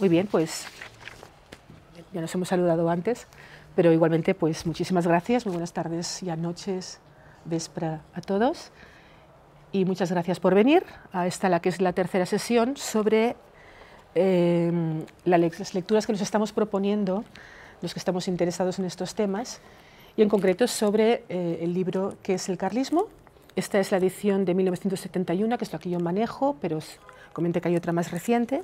Muy bien, pues ya nos hemos saludado antes, pero igualmente pues muchísimas gracias, muy buenas tardes y noches, véspera a todos y muchas gracias por venir a esta la que es la tercera sesión sobre em, las lecturas que nos estamos proponiendo los que estamos interesados en estos temas y en concreto sobre eh, el libro que es el carlismo. Esta es la edición de 1971, que es la que yo manejo, pero os comenté que hay otra más reciente.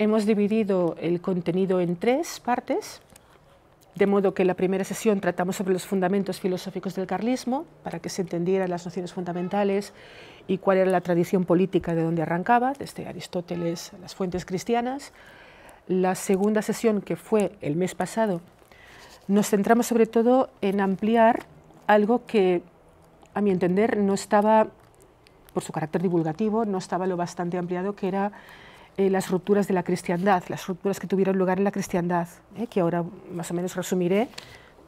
Hemos dividido el contenido en tres partes, de modo que en la primera sesión tratamos sobre los fundamentos filosóficos del carlismo, para que se entendieran las nociones fundamentales y cuál era la tradición política de donde arrancaba, desde Aristóteles a las fuentes cristianas. La segunda sesión, que fue el mes pasado, nos centramos sobre todo en ampliar algo que, a mi entender, no estaba, por su carácter divulgativo, no estaba lo bastante ampliado, que era eh, las rupturas de la cristiandad, las rupturas que tuvieron lugar en la cristiandad, eh, que ahora más o menos resumiré.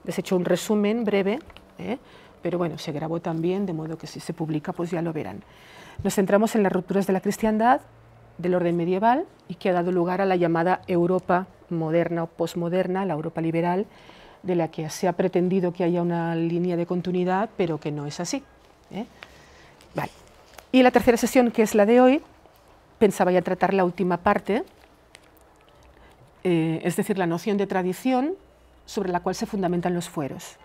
Les he hecho un resumen breve, eh, pero bueno, se grabó también, de modo que si se publica, pues ya lo verán. Nos centramos en las rupturas de la cristiandad, del orden medieval, y que ha dado lugar a la llamada Europa moderna o posmoderna, la Europa liberal, de la que se ha pretendido que haya una línea de continuidad, pero que no es así. Vale. Y la tercera sesión, que es la de hoy, pensaba ya tratar la última parte, eh, es decir, la noción de tradición sobre la cual se fundamentan los fueros.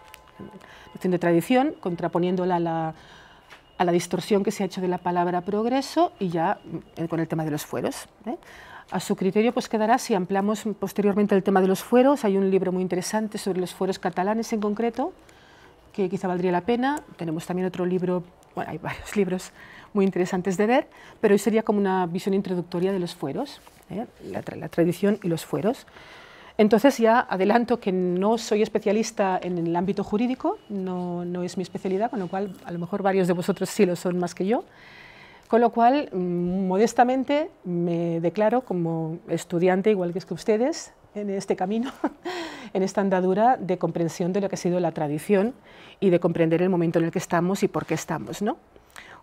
noción de tradición, contraponiéndola a la, a la distorsión que se ha hecho de la palabra progreso y ya mm, eh, con el tema de los fueros. ¿eh? A su criterio pues quedará si ampliamos posteriormente el tema de los fueros. Hay un libro muy interesante sobre los fueros catalanes en concreto, que quizá valdría la pena. Tenemos también otro libro, bueno, hay varios libros muy interesantes de ver, pero hoy sería como una visión introductoria de los fueros, ¿eh? la, tradición y los fueros. Entonces ya adelanto que no soy especialista en el ámbito jurídico, no, no, es mi especialidad, con lo cual a lo mejor varios de vosotros sí lo son más que yo. Con lo cual, mm, modestamente, me declaro como estudiante, igual que, es que ustedes, en este camino, en esta andadura de comprensión de lo que ha sido la tradición y de comprender el momento en el que estamos y por qué estamos. ¿no?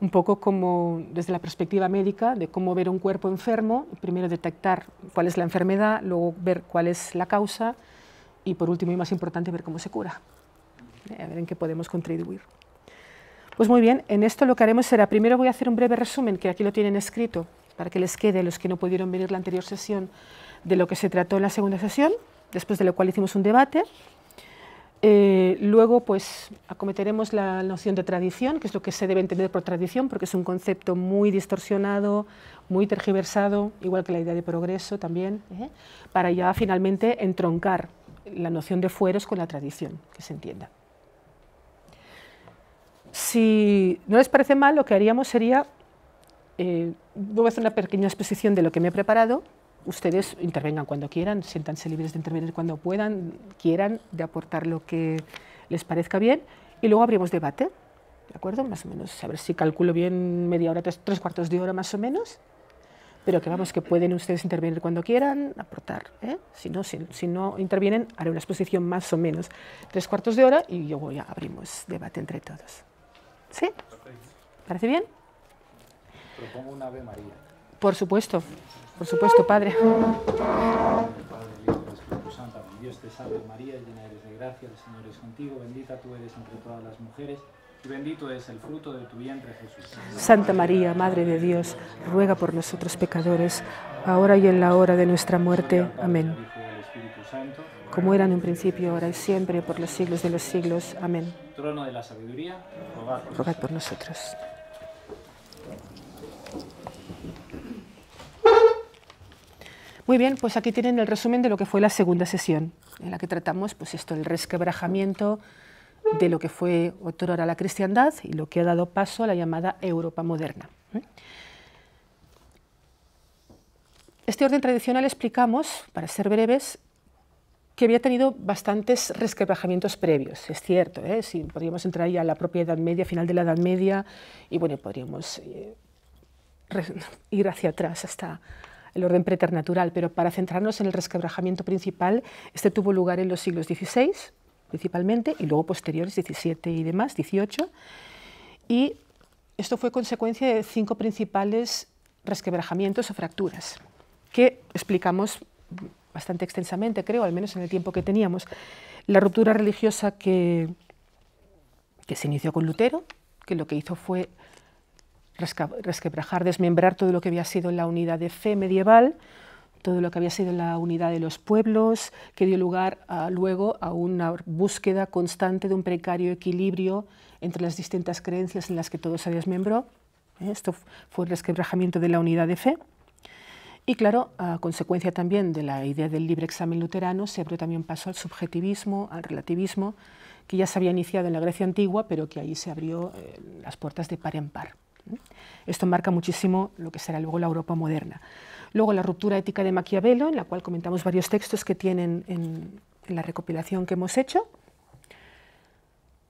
un poco como desde la perspectiva médica, de cómo ver un cuerpo enfermo, primero detectar cuál es la enfermedad, luego ver cuál es la causa y por último y más importante ver cómo se cura, eh, a ver en qué podemos contribuir. Pues muy bien, en esto lo que haremos será, primero voy a hacer un breve resumen, que aquí lo tienen escrito, para que les quede a los que no pudieron venir la anterior sesión de lo que se trató en la segunda sesión, después de lo cual hicimos un debate, eh, luego, pues, acometeremos la noción de tradición, que es lo que se debe entender por tradición, porque es un concepto muy distorsionado, muy tergiversado, igual que la idea de progreso también, ¿eh? para ya finalmente entroncar la noción de fueros con la tradición, que se entienda. Si no les parece mal, lo que haríamos sería, eh, voy a hacer una pequeña exposición de lo que me he preparado, ustedes intervengan cuando quieran, siéntanse libres de intervenir cuando puedan, quieran, de aportar lo que les parezca bien y luego abrimos debate, ¿de acuerdo? Más o menos, a ver si calculo bien media hora, tres, cuartos de hora más o menos, pero que vamos, que pueden ustedes intervenir cuando quieran, aportar, ¿eh? si, no, si, no intervienen, haré una exposición más o menos tres cuartos de hora y luego ya abrimos debate entre todos. ¿Sí? ¿Parece bien? Propongo una Ave María. Por supuesto. Por supuesto, Padre. Dios María, llena eres de gracia, el Señor es contigo, bendita tú eres entre todas las mujeres, y bendito es el fruto de tu vientre Jesús. Santa María, Madre de Dios, ruega por nosotros pecadores, ahora y en la hora de nuestra muerte. Amén. Como era en un principio, ahora y siempre, por los siglos de los siglos. Amén. Trono de la sabiduría, rogad por nosotros. Muy bien, pues aquí tienen el resumen de lo que fue la segunda sesión, en la que tratamos pues esto, el resquebrajamiento de lo que fue a la cristiandad y lo que ha dado paso a la llamada Europa moderna. Este orden tradicional explicamos, para ser breves, que había tenido bastantes resquebrajamientos previos, es cierto, ¿eh? si podríamos entrar ya a la propia Edad Media, final de la Edad Media, y bueno, podríamos eh, ir hacia atrás hasta, el orden preternatural, pero para centrarnos en el resquebrajamiento principal, este tuvo lugar en los siglos XVI, principalmente, y luego posteriores, XVII y demás, XVIII, y esto fue consecuencia de cinco principales resquebrajamientos o fracturas, que explicamos bastante extensamente, creo, al menos en el tiempo que teníamos. La ruptura religiosa que, que se inició con Lutero, que lo que hizo fue resquebrajar, desmembrar todo lo que había sido la unidad de fe medieval, todo lo que había sido la unidad de los pueblos, que dio lugar ah, luego a una búsqueda constante de un precario equilibrio entre las distintas creencias en las que todo se desmembró. ¿eh? Esto fue el resquebrajamiento de la unidad de fe. Y claro, a consecuencia también de la idea del libre examen luterano, se abrió también paso al subjetivismo, al relativismo, que ya se había iniciado en la Grecia antigua, pero que ahí se abrió eh, las puertas de par en par. Esto marca muchísimo lo que será luego la Europa moderna. Luego la ruptura ética de Maquiavelo, en la cual comentamos varios textos que tienen en, la recopilación que hemos hecho,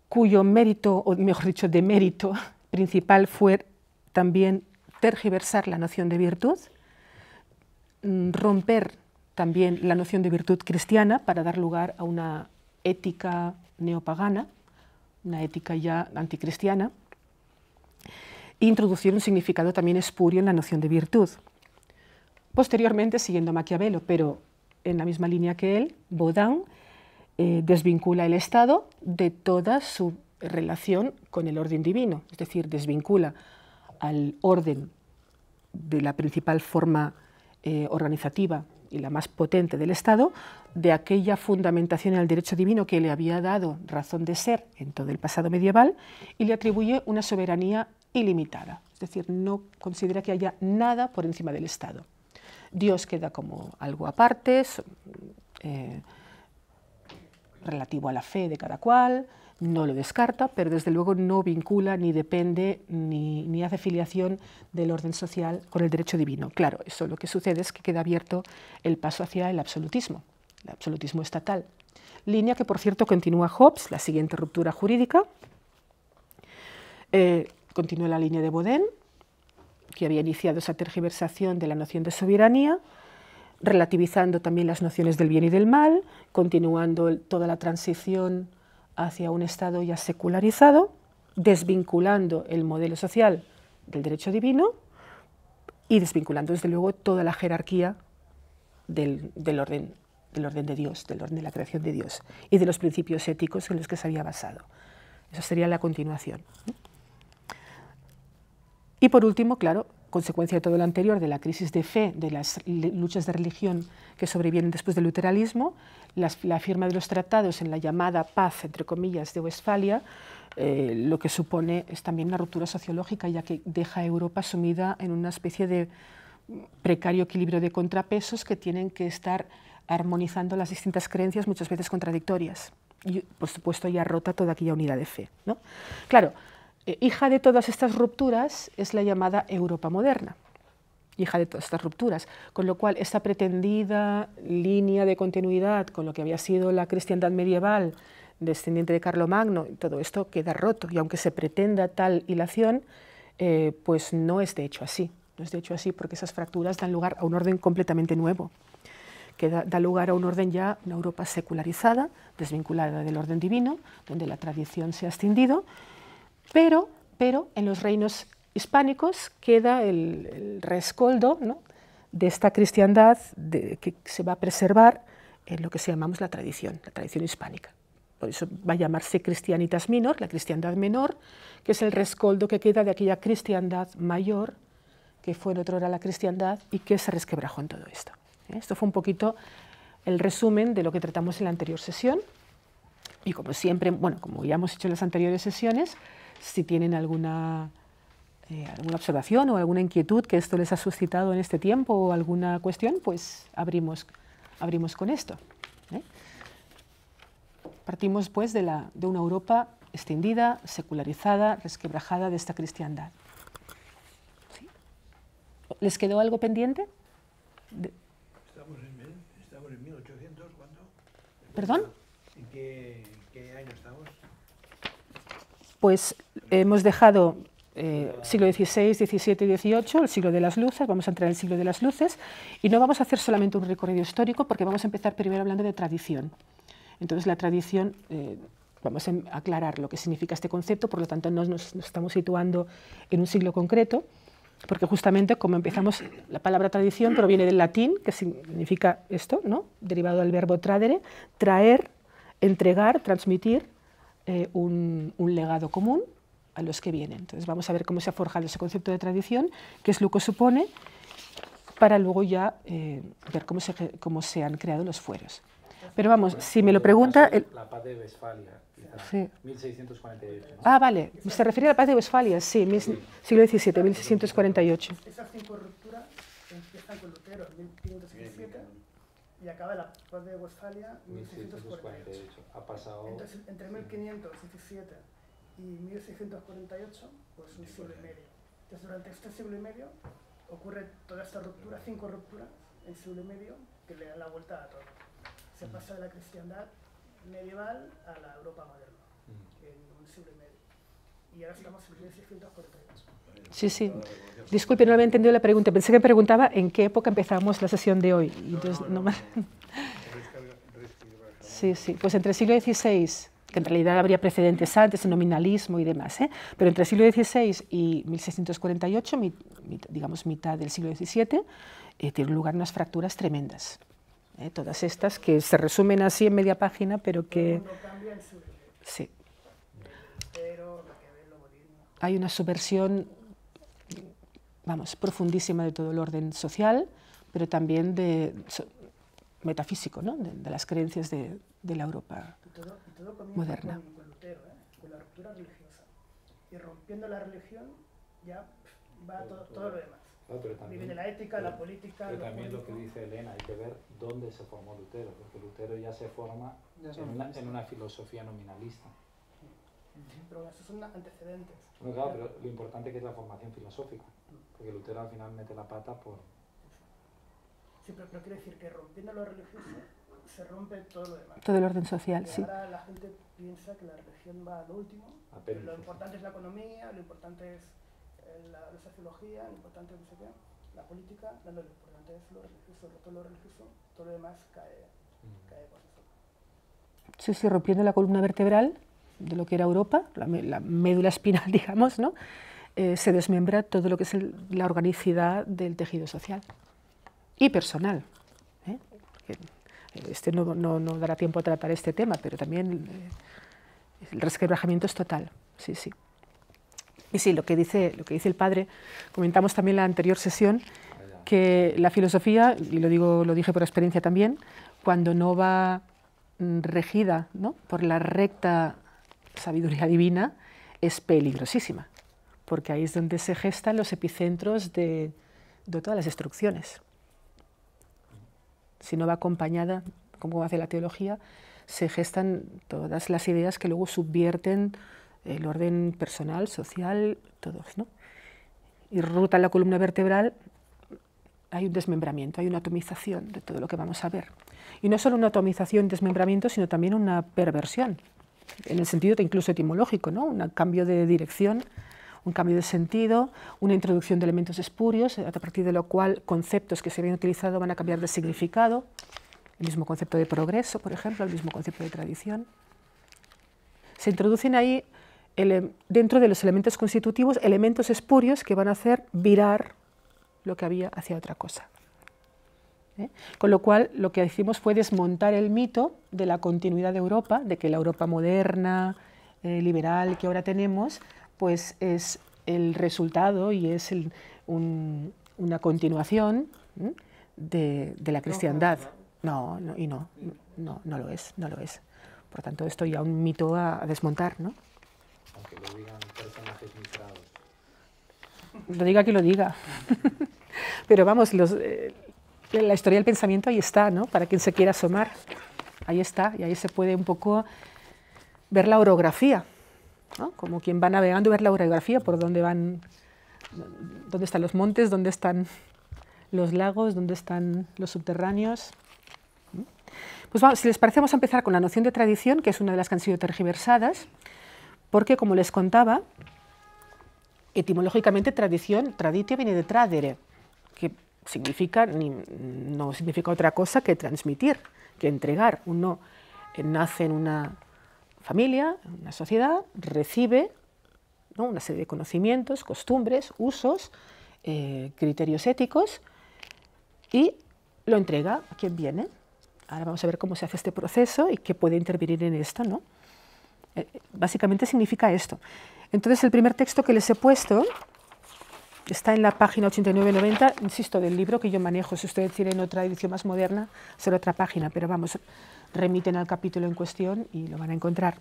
cuyo mérito, o mejor dicho, de mérito principal fue también tergiversar la noción de virtud, mm, romper también la noción de virtud cristiana para dar lugar a una ética neopagana, una ética ya anticristiana, introducir un significado también espurio en la noción de virtud. Posteriormente, siguiendo Maquiavelo, pero en la misma línea que él, Baudin eh, desvincula el Estado de toda su relación con el orden divino, es decir, desvincula al orden de la principal forma eh, organizativa y la más potente del Estado, de aquella fundamentación en el derecho divino que le había dado razón de ser en todo el pasado medieval y le atribuye una soberanía ilimitada, es decir, no considera que haya nada por encima del Estado. Dios queda como algo aparte, eh, relativo a la fe de cada cual, no lo descarta, pero desde luego no vincula ni depende ni, hace filiación del orden social con el derecho divino. Claro, eso lo que sucede es que queda abierto el paso hacia el absolutismo, el absolutismo estatal. Línea que, por cierto, continúa Hobbes, la siguiente ruptura jurídica. Eh, Continúa la línea de Baudin, que había iniciado esa tergiversación de la noción de soberanía, relativizando también las nociones del bien y del mal, continuando toda la transición hacia un Estado ya secularizado, desvinculando el modelo social del derecho divino y desvinculando desde luego toda la jerarquía del, orden, del orden de Dios, del orden de la creación de Dios y de los principios éticos en los que se había basado. Esa sería la continuación. Y por último, claro, consecuencia de todo lo anterior, de la crisis de fe, de las luchas de religión que sobrevienen después del luteranismo, la, firma de los tratados en la llamada paz, entre comillas, de Westfalia, eh, lo que supone es también una ruptura sociológica, ya que deja a Europa sumida en una especie de precario equilibrio de contrapesos que tienen que estar armonizando las distintas creencias, muchas veces contradictorias. Y, por supuesto, ya rota toda aquella unidad de fe. ¿no? Claro, eh, hija de todas estas rupturas es la llamada Europa moderna, hija de todas estas rupturas, con lo cual esta pretendida línea de continuidad con lo que había sido la cristiandad medieval, descendiente de Carlomagno, todo esto queda roto y aunque se pretenda tal hilación, eh, pues no es de hecho así, no es de hecho así porque esas fracturas dan lugar a un orden completamente nuevo que da, lugar a un orden ya, una Europa secularizada, desvinculada del orden divino, donde la tradición se ha extendido pero, pero en los reinos hispánicos queda el, rescoldo ¿no? de esta cristiandad que se va a preservar en lo que se llamamos la tradición, la tradición hispánica. Por eso va a llamarse cristianitas minor, la cristiandad menor, que es el rescoldo que queda de aquella cristiandad mayor que fue en otro era la cristiandad y que se resquebrajó en todo esto. ¿Eh? Esto fue un poquito el resumen de lo que tratamos en la anterior sesión. Y como siempre, bueno, como ya hemos hecho en las anteriores sesiones, si tienen alguna, eh, alguna observación o alguna inquietud que esto les ha suscitado en este tiempo o alguna cuestión, pues abrimos, abrimos con esto. ¿eh? Partimos pues de, la, de una Europa extendida, secularizada, resquebrajada de esta cristiandad. ¿Les quedó algo pendiente? Estamos, en, estamos en 1800, ¿cuándo? ¿Perdón? pues hemos dejado eh, siglo XVI, XVII y XVIII, el siglo de las luces, vamos a entrar en el siglo de las luces, y no vamos a hacer solamente un recorrido histórico, porque vamos a empezar primero hablando de tradición. Entonces la tradición, eh, vamos a em, aclarar lo que significa este concepto, por lo tanto no nos, estamos situando en un siglo concreto, porque justamente como empezamos, la palabra tradición proviene del latín, que significa esto, ¿no? derivado del verbo tradere, traer, entregar, transmitir, eh, un, legado común a los que vienen. Entonces vamos a ver cómo se ha forjado ese concepto de tradición, qué es lo que supone, para luego ya eh, ver cómo se, cómo se han creado los fueros. Pero vamos, si me lo pregunta... La paz de Westfalia, 1648. Ah, vale, se refiere a la paz de Westfalia, sí, siglo XVII, 1648. esas cinco rupturas empiezan con Lutero, y acaba la paz de Westfalia en 1648. Ha pasado. entre 1517 y 1648, pues un siglo y medio. Entonces, durante este siglo y medio ocurre toda esta ruptura, cinco rupturas en siglo y medio que le dan la vuelta a todo. Se pasa de la cristiandad medieval a la Europa moderna en un siglo y medio y ahora estamos en 1648. Sí, sí. Disculpe, no había entendido la pregunta. Pensé que me preguntaba en qué época empezamos la sesión de hoy. No, no, Sí, sí. Pues entre el siglo XVI, que en realidad habría precedentes antes, el nominalismo y demás, ¿eh? pero entre el siglo XVI y 1648, digamos mitad del siglo XVII, eh, tienen lugar unas fracturas tremendas. ¿eh? Todas estas que se resumen así en media página, pero que... Sí hay una subversión, vamos, profundísima de todo el orden social, pero también de metafísico, ¿no? de, las creencias de, de la Europa y todo, y todo moderna. Con, Lutero, ¿eh? con la ruptura religiosa. Y rompiendo la religión ya va todo, todo, lo demás. Ah, Vive de la ética, la política. Pero también lo que dice Elena, hay que ver dónde se formó Lutero, porque Lutero ya se forma en, en una filosofía nominalista. Pero bueno, esos son antecedentes. No, pero lo importante que es la formación filosófica, porque Lutero al final mete la pata por... Sí, pero, quiero decir que rompiendo lo religioso se rompe todo lo demás. Todo el orden social, sí. Ahora la gente piensa que la religión va a lo último, pero lo importante es la economía, lo importante es eh, la, sociología, lo importante es no sé qué, la política, no, lo importante es lo religioso, todo lo religioso, todo lo demás cae, cae por eso. Sí, sí, rompiendo la columna vertebral de lo que era Europa, la, médula espinal, digamos, ¿no? Eh, se desmembra todo lo que es la organicidad del tejido social y personal. ¿eh? Eh, este no, no, no, dará tiempo a tratar este tema, pero también el resquebrajamiento es total. Sí, sí. Y sí, lo que, dice, lo que dice el padre, comentamos también en la anterior sesión, que la filosofía, y lo, digo, lo dije por experiencia también, cuando no va mm, regida ¿no? por la recta sabiduría divina es peligrosísima, porque ahí es donde se gestan los epicentros de, todas las destrucciones. Si no va acompañada, como hace la teología, se gestan todas las ideas que luego subvierten el orden personal, social, todos. Y ruta la columna vertebral hay un desmembramiento, hay una atomización de todo lo que vamos a ver. Y no solo una atomización y desmembramiento, sino también una perversión en el sentido incluso etimológico, ¿no? un cambio de dirección, un cambio de sentido, una introducción de elementos espurios, eh, a partir de lo cual conceptos que se habían utilizado van a cambiar de significado, el mismo concepto de progreso, por ejemplo, el mismo concepto de tradición. Se introducen ahí, dentro de los elementos constitutivos, elementos espurios que van a hacer virar lo que había hacia otra cosa. ¿eh? Con lo cual, lo que hicimos fue desmontar el mito de la continuidad de Europa, de que la Europa moderna, eh, liberal que ahora tenemos, pues es el resultado y es una continuación de, la cristiandad. No, no y no, no, lo es, no lo es. Por tanto, esto ya un mito a, desmontar, ¿no? Aunque lo digan personajes Lo diga que lo diga. Pero vamos, los... Eh, la historia del pensamiento ahí está, Para quien se quiera asomar, ahí está, y ahí se puede un poco ver la orografía, Como quien va navegando, y ver la orografía, por dónde van, dónde están los montes, dónde están los lagos, dónde están los subterráneos. Pues vamos, si les parece, vamos a empezar con la noción de tradición, que es una de las que han sido tergiversadas, porque, como les contaba, etimológicamente tradición, traditio viene de tradere, significa, no significa otra cosa que transmitir, que entregar. Uno eh, nace en una familia, en una sociedad, recibe una serie de conocimientos, costumbres, usos, eh, criterios éticos y lo entrega a quien viene. Ahora vamos a ver cómo se hace este proceso y qué puede intervenir en esto. ¿no? Eh, básicamente significa esto. Entonces el primer texto que les he puesto está en la página 89-90, insisto, del libro que yo manejo. Si ustedes tienen otra edición más moderna, será otra página, pero vamos, remiten al capítulo en cuestión y lo van a encontrar.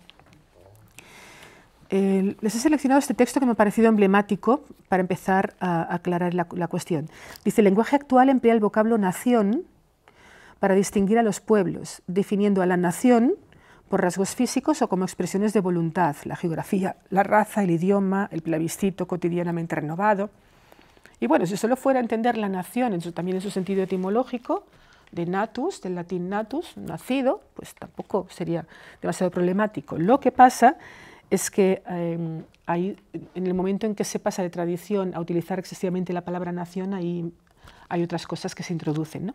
les he seleccionado este texto que me ha parecido emblemático para empezar a, aclarar la, la, cuestión. Dice, el lenguaje actual emplea el vocablo nación para distinguir a los pueblos, definiendo a la nación por rasgos físicos o como expresiones de voluntad, la geografía, la raza, el idioma, el plebiscito cotidianamente renovado, y bueno, si solo fuera a entender la nación, en también en su sentido etimológico, de natus, del latín natus, nacido, pues tampoco sería demasiado problemático. Lo que pasa es que em, en el momento en que se pasa de tradición a utilizar excesivamente la palabra nación, ahí hay otras cosas que se introducen.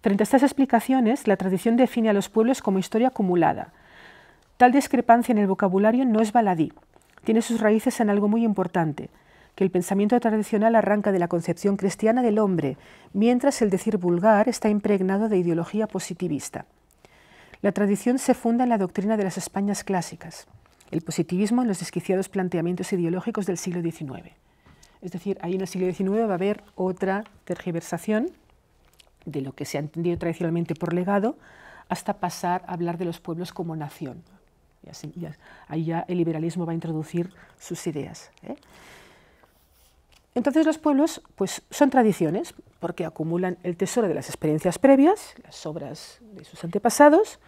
Frente a estas explicaciones, la tradición define a los pueblos como historia acumulada. Tal discrepancia en el vocabulario no es baladí, tiene sus raíces en algo muy importante, que el pensamiento tradicional arranca de la concepción cristiana del hombre, mientras el decir vulgar está impregnado de ideología positivista. La tradición se funda en la doctrina de las Españas clásicas, el positivismo en los desquiciados planteamientos ideológicos del siglo XIX. Es decir, ahí en el siglo XIX va a haber otra tergiversación de lo que se ha entendido tradicionalmente por legado hasta pasar a hablar de los pueblos como nación. Y así, ahí ya el liberalismo va a introducir sus ideas. ¿eh? Entonces los pueblos pues, son tradiciones porque acumulan el tesoro de las experiencias previas, las obras de sus antepasados,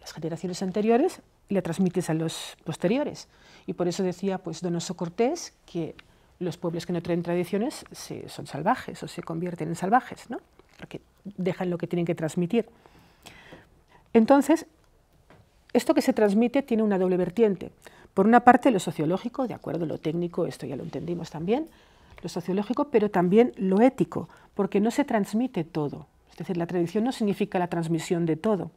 las generaciones anteriores, y la transmites a los posteriores. Y por eso decía pues, Donoso Cortés que los pueblos que no traen tradiciones se, son salvajes o se convierten en salvajes, ¿no? porque dejan lo que tienen que transmitir. Entonces, esto que se transmite tiene una doble vertiente. Por una parte, lo sociológico, de acuerdo, lo técnico, esto ya lo entendimos también, lo sociológico, pero también lo ético, porque no se transmite todo. Es decir, la tradición no significa la transmisión de todo.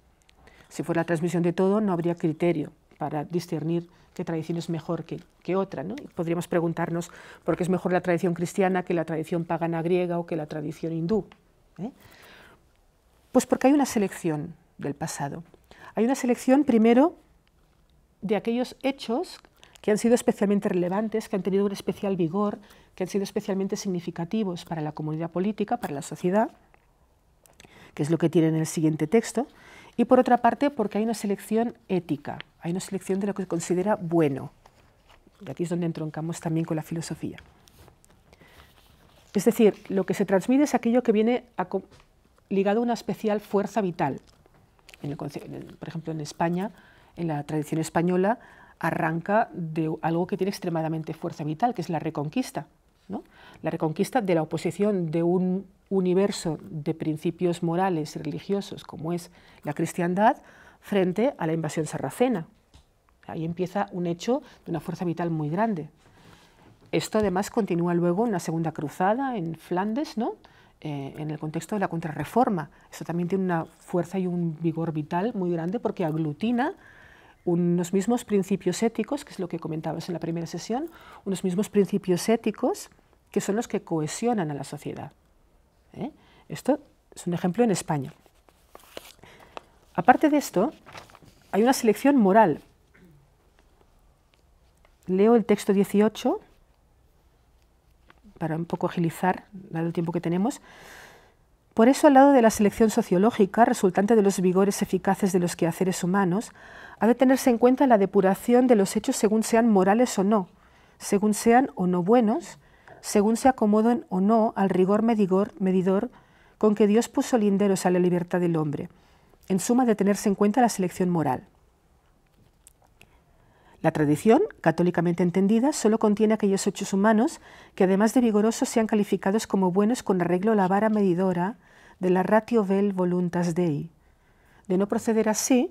Si fuera la transmisión de todo, no habría criterio para discernir qué tradición es mejor que, otra. podríamos preguntarnos por qué es mejor la tradición cristiana que la tradición pagana griega o que la tradición hindú. ¿eh? Pues porque hay una selección del pasado. Hay una selección primero de aquellos hechos que han sido especialmente relevantes, que han tenido un especial vigor, que han sido especialmente significativos para la comunidad política, para la sociedad, que es lo que tiene en el siguiente texto, y por otra parte porque hay una selección ética, hay una selección de lo que se considera bueno. Y aquí es donde entroncamos también con la filosofía. Es decir, lo que se transmite es aquello que viene ligado a una especial fuerza vital. por ejemplo, en España, en la tradición española, arranca de algo que tiene extremadamente fuerza vital, que es la reconquista. ¿no? La reconquista de la oposición de un universo de principios morales y religiosos, como es la cristiandad, frente a la invasión sarracena. Ahí empieza un hecho de una fuerza vital muy grande. Esto además continúa luego en la Segunda Cruzada, en Flandes, ¿no? Eh, en el contexto de la contrarreforma. Esto también tiene una fuerza y un vigor vital muy grande porque aglutina unos mismos principios éticos, que es lo que comentabas en la primera sesión, unos mismos principios éticos que son los que cohesionan a la sociedad. ¿eh? Esto es un ejemplo en España. Aparte de esto, hay una selección moral. Leo el texto 18 para un poco agilizar, dado el tiempo que tenemos. Por eso, al lado de la selección sociológica, resultante de los vigores eficaces de los quehaceres humanos, ha de tenerse en cuenta la depuración de los hechos según sean morales o no, según sean o no buenos, según se acomoden o no al rigor medidor, con que Dios puso linderos a la libertad del hombre. En suma, de tenerse en cuenta la selección moral. La tradición, católicamente entendida, solo contiene aquellos hechos humanos que, además de vigorosos, sean calificados como buenos con arreglo a la vara medidora de la ratio vel voluntas Dei. De no proceder así,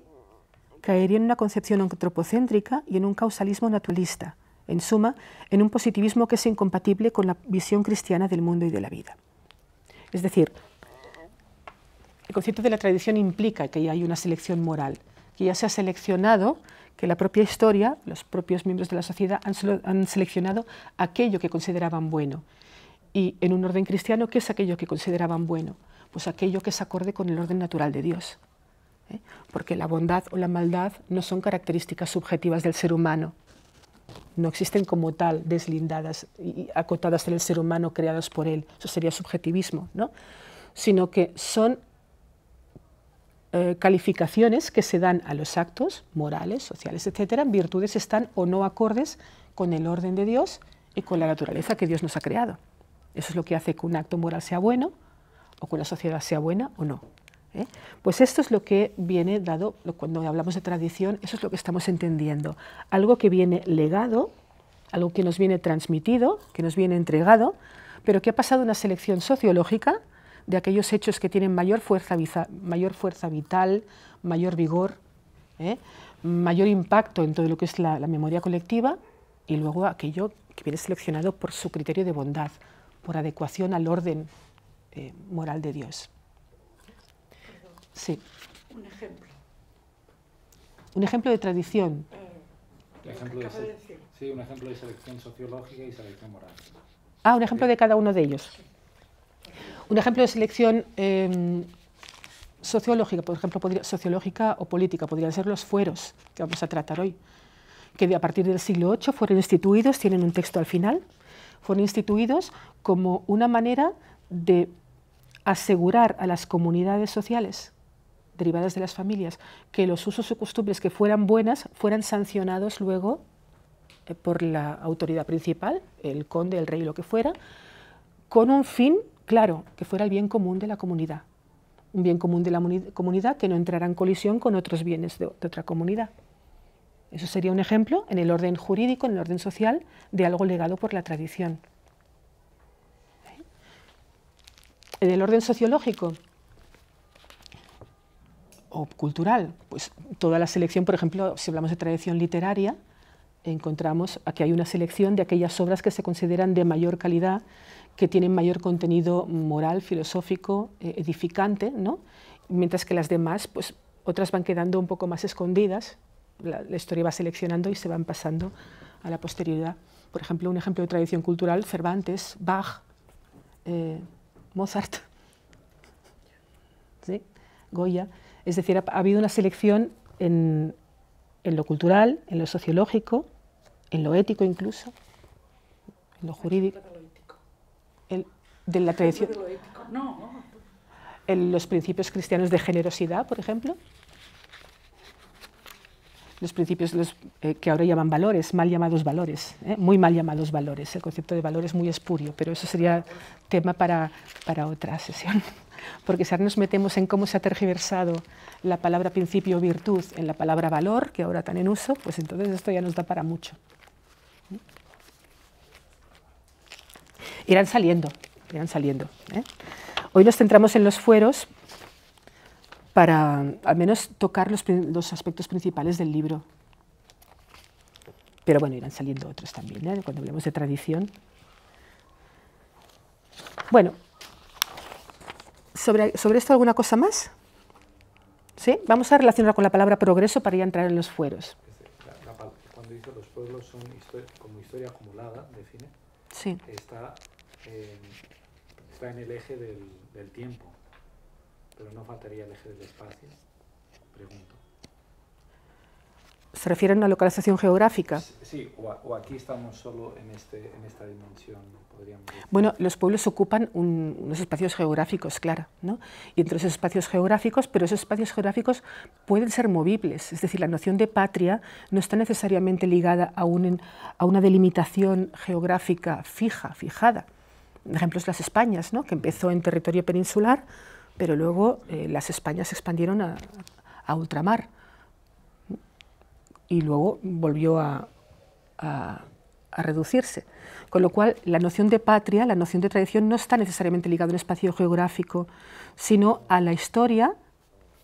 caería en una concepción antropocéntrica y en un causalismo naturalista, en suma, en un positivismo que es incompatible con la visión cristiana del mundo y de la vida. Es decir, el concepto de la tradición implica que ya hay una selección moral, que ya se ha seleccionado, que la propia historia, los propios miembros de la sociedad han, seleccionado aquello que consideraban bueno. Y en un orden cristiano, ¿qué es aquello que consideraban bueno? pues aquello que se acorde con el orden natural de Dios. ¿eh? Porque la bondad o la maldad no son características subjetivas del ser humano, no existen como tal deslindadas y acotadas en el ser humano creadas por él, eso sería subjetivismo, ¿no? sino que son eh, calificaciones que se dan a los actos morales, sociales, etcétera, virtudes están o no acordes con el orden de Dios y con la naturaleza que Dios nos ha creado. Eso es lo que hace que un acto moral sea bueno o que la sociedad sea buena o no. ¿eh? Pues esto es lo que viene dado, cuando hablamos de tradición, eso es lo que estamos entendiendo. Algo que viene legado, algo que nos viene transmitido, que nos viene entregado, pero que ha pasado una selección sociológica de aquellos hechos que tienen mayor fuerza, mayor fuerza vital, mayor vigor, ¿eh? mayor impacto en todo lo que es la, la memoria colectiva y luego aquello que viene seleccionado por su criterio de bondad, por adecuación al orden eh, moral de Dios. Sí. Un ejemplo. Un ejemplo de tradición. sí, un ejemplo de selección sociológica y selección moral. Ah, un ejemplo de cada uno de ellos. Un ejemplo de selección em, sociológica, por ejemplo, podría, sociológica o política, podrían ser los fueros que vamos a tratar hoy, que a partir del siglo VIII fueron instituidos, tienen un texto al final, fueron instituidos como una manera de asegurar a las comunidades sociales derivadas de las familias que los usos y costumbres que fueran buenas fueran sancionados luego eh, por la autoridad principal, el conde, el rey, lo que fuera, con un fin claro, que fuera el bien común de la comunidad. Un bien común de la comunidad que no entrara en colisión con otros bienes de otra comunidad. Eso sería un ejemplo en el orden jurídico, en el orden social, de algo legado por la tradición. en eh, el orden sociológico o cultural, pues toda la selección, por ejemplo, si hablamos de tradición literaria, encontramos aquí hay una selección de aquellas obras que se consideran de mayor calidad, que tienen mayor contenido moral, filosófico, eh, edificante, ¿no? mientras que las demás, pues otras van quedando un poco más escondidas, la, historia va seleccionando y se van pasando a la posterioridad. Por ejemplo, un ejemplo de tradición cultural, Cervantes, Bach, eh, Mozart, Goya. Es decir, ha, habido una selección en, lo cultural, en lo sociológico, en lo ético incluso, en lo jurídico. El, de la tradición. no. En los principios cristianos de generosidad, por ejemplo los principios los, eh, que ahora llaman valores, mal llamados valores, ¿eh? muy mal llamados valores. El concepto de valor es muy espurio, pero eso sería tema para, para otra sesión. Porque si ahora nos metemos en cómo se ha tergiversado la palabra principio virtud en la palabra valor, que ahora están en uso, pues entonces esto ya nos da para mucho. Irán saliendo, irán saliendo. ¿eh? Hoy nos centramos en los fueros para al menos tocar los, los aspectos principales del libro. Pero bueno, irán saliendo otros también, ¿eh? cuando hablemos de tradición. Bueno, ¿sobre, esto alguna cosa más? ¿Sí? Vamos a relacionar con la palabra progreso para ya entrar en los fueros. cuando dice los pueblos son como historia acumulada, define, sí. Eh, está, en el eje del tiempo pero no faltaría el espacio? Pregunto. ¿Se refiere a una localización geográfica? Sí, o, aquí estamos solo en, este, esta dimensión. Bueno, los pueblos ocupan unos espacios geográficos, claro, ¿no? Y entre esos espacios geográficos, pero esos espacios geográficos pueden ser movibles, es decir, la noción de patria no está necesariamente ligada a, una delimitación geográfica fija, fijada. Un ejemplo, es las Españas, ¿no? que empezó en territorio peninsular, pero luego eh, las Españas se expandieron a, ultramar y luego volvió a, a, reducirse. Con lo cual, la noción de patria, la noción de tradición no está necesariamente ligada a un espacio geográfico, sino a la historia,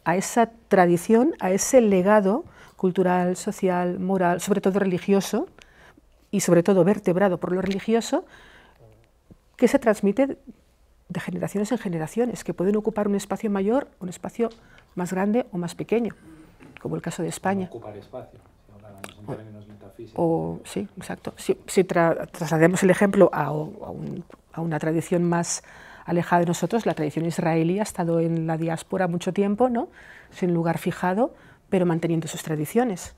a esa tradición, a ese legado cultural, social, moral, sobre todo religioso, y sobre todo vertebrado por lo religioso, que se transmite de generaciones en generaciones, que pueden ocupar un espacio mayor, un espacio más grande o más pequeño, como el caso de España. ocupar espacio, si en términos metafísicos. O, sí, exacto. Si, si traslademos el ejemplo a, a una tradición más alejada de nosotros, la tradición israelí ha estado en la diáspora mucho tiempo, ¿no? sin lugar fijado, pero manteniendo sus tradiciones.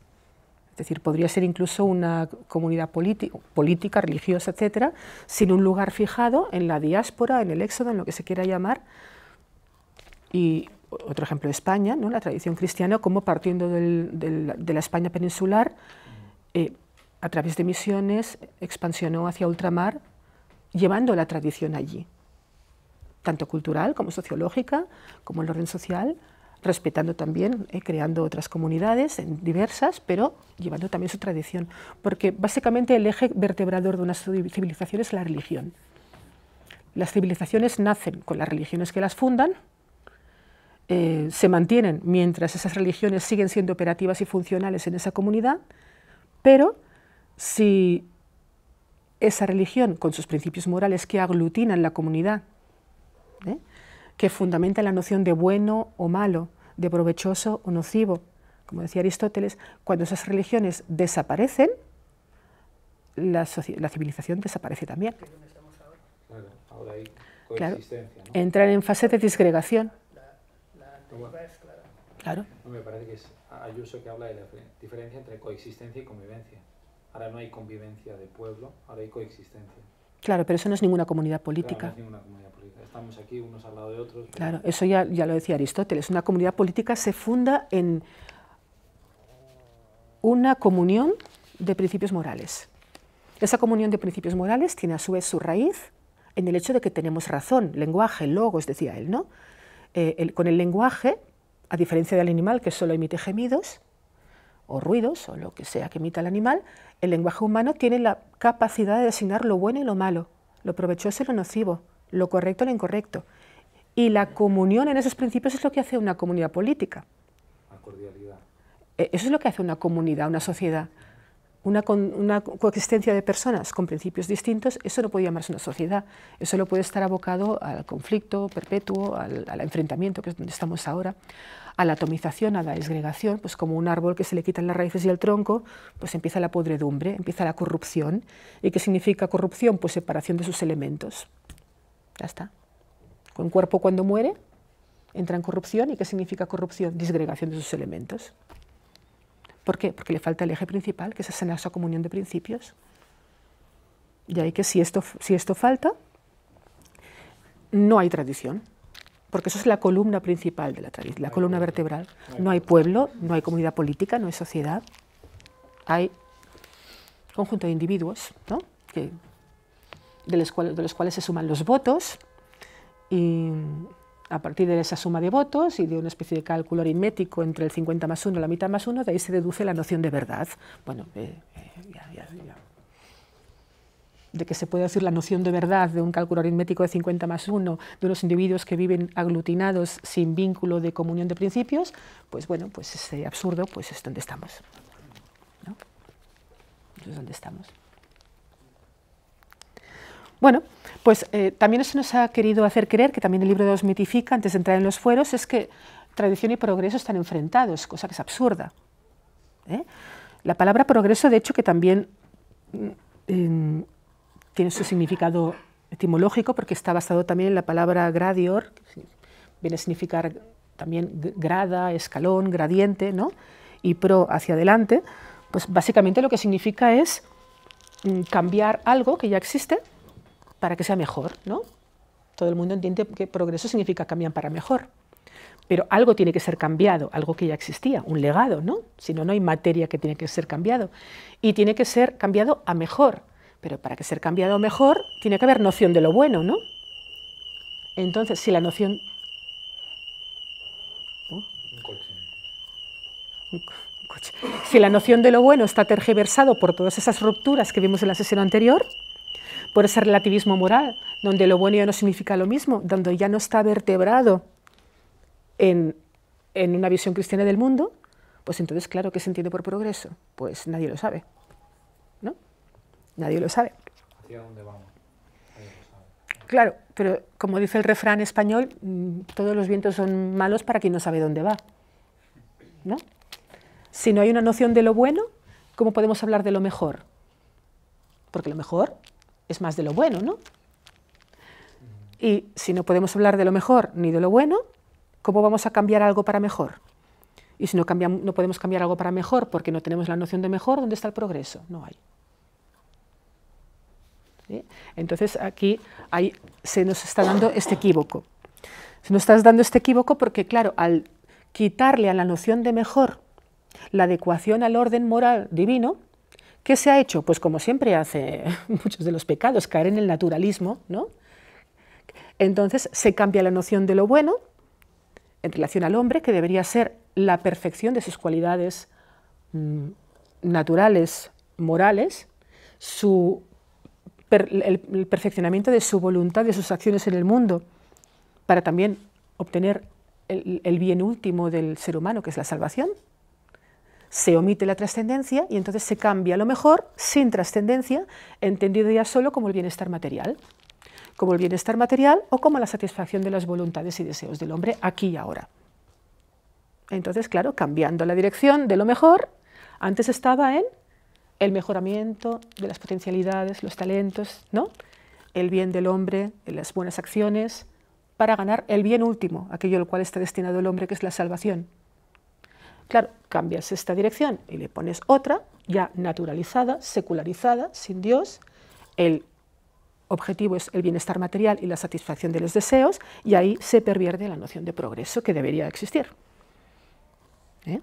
Es decir, podría ser incluso una comunidad política, religiosa, etcétera, sin un lugar fijado en la diáspora, en el éxodo, en lo que se quiera llamar. Y otro ejemplo, España, ¿no? la tradición cristiana, como partiendo de la España peninsular, eh, a través de misiones, expansionó hacia ultramar, llevando la tradición allí, tanto cultural como sociológica, como el orden social, respetando también, eh, creando otras comunidades diversas, pero llevando también su tradición, porque básicamente el eje vertebrador de una civilización es la religión. Las civilizaciones nacen con las religiones que las fundan, eh, se mantienen mientras esas religiones siguen siendo operativas y funcionales en esa comunidad, pero si esa religión, con sus principios morales que aglutinan la comunidad, ¿eh? que fundamenta la noción de bueno o malo, de provechoso o nocivo. Como decía Aristóteles, cuando esas religiones desaparecen, la, civilización desaparece también. Claro, ahora hay coexistencia, Entran en fase de disgregación. Claro. No, me parece que es Ayuso que habla de la diferencia entre coexistencia y convivencia. Ahora no hay convivencia de pueblo, ahora hay coexistencia. Claro, pero eso no es ninguna comunidad política. no es ninguna comunidad política estamos aquí unos al lado de otros. Claro, eso ya, lo decía Aristóteles, una comunidad política se funda en una comunión de principios morales. Esa comunión de principios morales tiene a su vez su raíz en el hecho de que tenemos razón, lenguaje, logos, decía él, ¿no? Eh, con el lenguaje, a diferencia del animal que solo emite gemidos o ruidos o lo que sea que emita el animal, el lenguaje humano tiene la capacidad de asignar lo bueno y lo malo, lo provechoso y lo nocivo lo correcto o lo incorrecto. Y la comunión en esos principios es lo que hace una comunidad política. E, eso es lo que hace una comunidad, una sociedad. Una, una, coexistencia de personas con principios distintos, eso no puede llamarse una sociedad, eso lo puede estar abocado al conflicto perpetuo, al, al, enfrentamiento, que es donde estamos ahora, a la atomización, a la desgregación, pues como un árbol que se le quitan las raíces y el tronco, pues empieza la podredumbre, empieza la corrupción. ¿Y qué significa corrupción? Pues separación de sus elementos. Ya está. Con cuerpo cuando muere entra en corrupción. ¿Y qué significa corrupción? Disgregación de sus elementos. ¿Por qué? Porque le falta el eje principal, que es esa nasa comunión de principios. Y ahí que si esto, si esto falta, no hay tradición, porque eso es la columna principal de la tradición, la columna vertebral. No hay pueblo, no hay comunidad política, no hay sociedad, hay conjunto de individuos ¿no? de los, cuales se suman los votos, y a partir de esa suma de votos y de una especie de cálculo aritmético entre el 50 más 1 y la mitad más 1, de ahí se deduce la noción de verdad. Bueno, eh, eh, ya, ya, ya. de que se puede decir la noción de verdad de un cálculo aritmético de 50 más 1 de unos individuos que viven aglutinados sin vínculo de comunión de principios, pues bueno, pues ese absurdo pues es donde estamos. ¿no? Es donde estamos. Bueno, pues eh, también se nos ha querido hacer creer, que también el libro de mitifica antes de entrar en los fueros, es que tradición y progreso están enfrentados, cosa que es absurda. ¿eh? La palabra progreso, de hecho, que también mm, tiene su significado etimológico, porque está basado también en la palabra gradior, viene a significar también grada, escalón, gradiente, ¿no? y pro hacia adelante, pues básicamente lo que significa es mm, cambiar algo que ya existe para que sea mejor, ¿no? Todo el mundo entiende que progreso significa cambiar para mejor. Pero algo tiene que ser cambiado, algo que ya existía, un legado, ¿no? Si no, no hay materia que tiene que ser cambiado. Y tiene que ser cambiado a mejor. Pero para que ser cambiado a mejor, tiene que haber noción de lo bueno, ¿no? Entonces, si la noción... Si la noción de lo bueno está tergiversado por todas esas rupturas que vimos en la sesión anterior, por ese relativismo moral, donde lo bueno ya no significa lo mismo, donde ya no está vertebrado en, una visión cristiana del mundo, pues entonces, claro, ¿qué se entiende por progreso? Pues nadie lo sabe, ¿no? Nadie lo sabe. ¿Hacia dónde vamos? Claro, pero como dice el refrán español, mm, todos los vientos son malos para quien no sabe dónde va. ¿no? Si no hay una noción de lo bueno, ¿cómo podemos hablar de lo mejor? Porque lo mejor es más de lo bueno, ¿no? Y si no podemos hablar de lo mejor ni de lo bueno, ¿cómo vamos a cambiar algo para mejor? Y si no, no podemos cambiar algo para mejor porque no tenemos la noción de mejor, ¿dónde está el progreso? No hay. Entonces aquí se nos está dando este equívoco. Se nos está dando este equívoco porque, claro, al quitarle a la noción de mejor la adecuación al orden moral divino, ¿Qué se ha hecho? Pues como siempre hace muchos de los pecados, caer en el naturalismo, ¿no? Entonces se cambia la noción de lo bueno en relación al hombre, que debería ser la perfección de sus cualidades mm, naturales, morales, el, perfeccionamiento de su voluntad, de sus acciones en el mundo, para también obtener el bien último del ser humano, que es la salvación se omite la trascendencia y entonces se cambia lo mejor sin trascendencia, entendido ya solo como el bienestar material, como el bienestar material o como la satisfacción de las voluntades y deseos del hombre aquí y ahora. Entonces, claro, cambiando la dirección de lo mejor, antes estaba en el mejoramiento de las potencialidades, los talentos, ¿no? el bien del hombre, las buenas acciones, para ganar el bien último, aquello al cual está destinado el hombre, que es la salvación. Claro, cambias esta dirección y le pones otra, ya naturalizada, secularizada, sin Dios, el objetivo es el bienestar material y la satisfacción de los deseos, y ahí se pervierte la noción de progreso que debería existir. ¿Eh?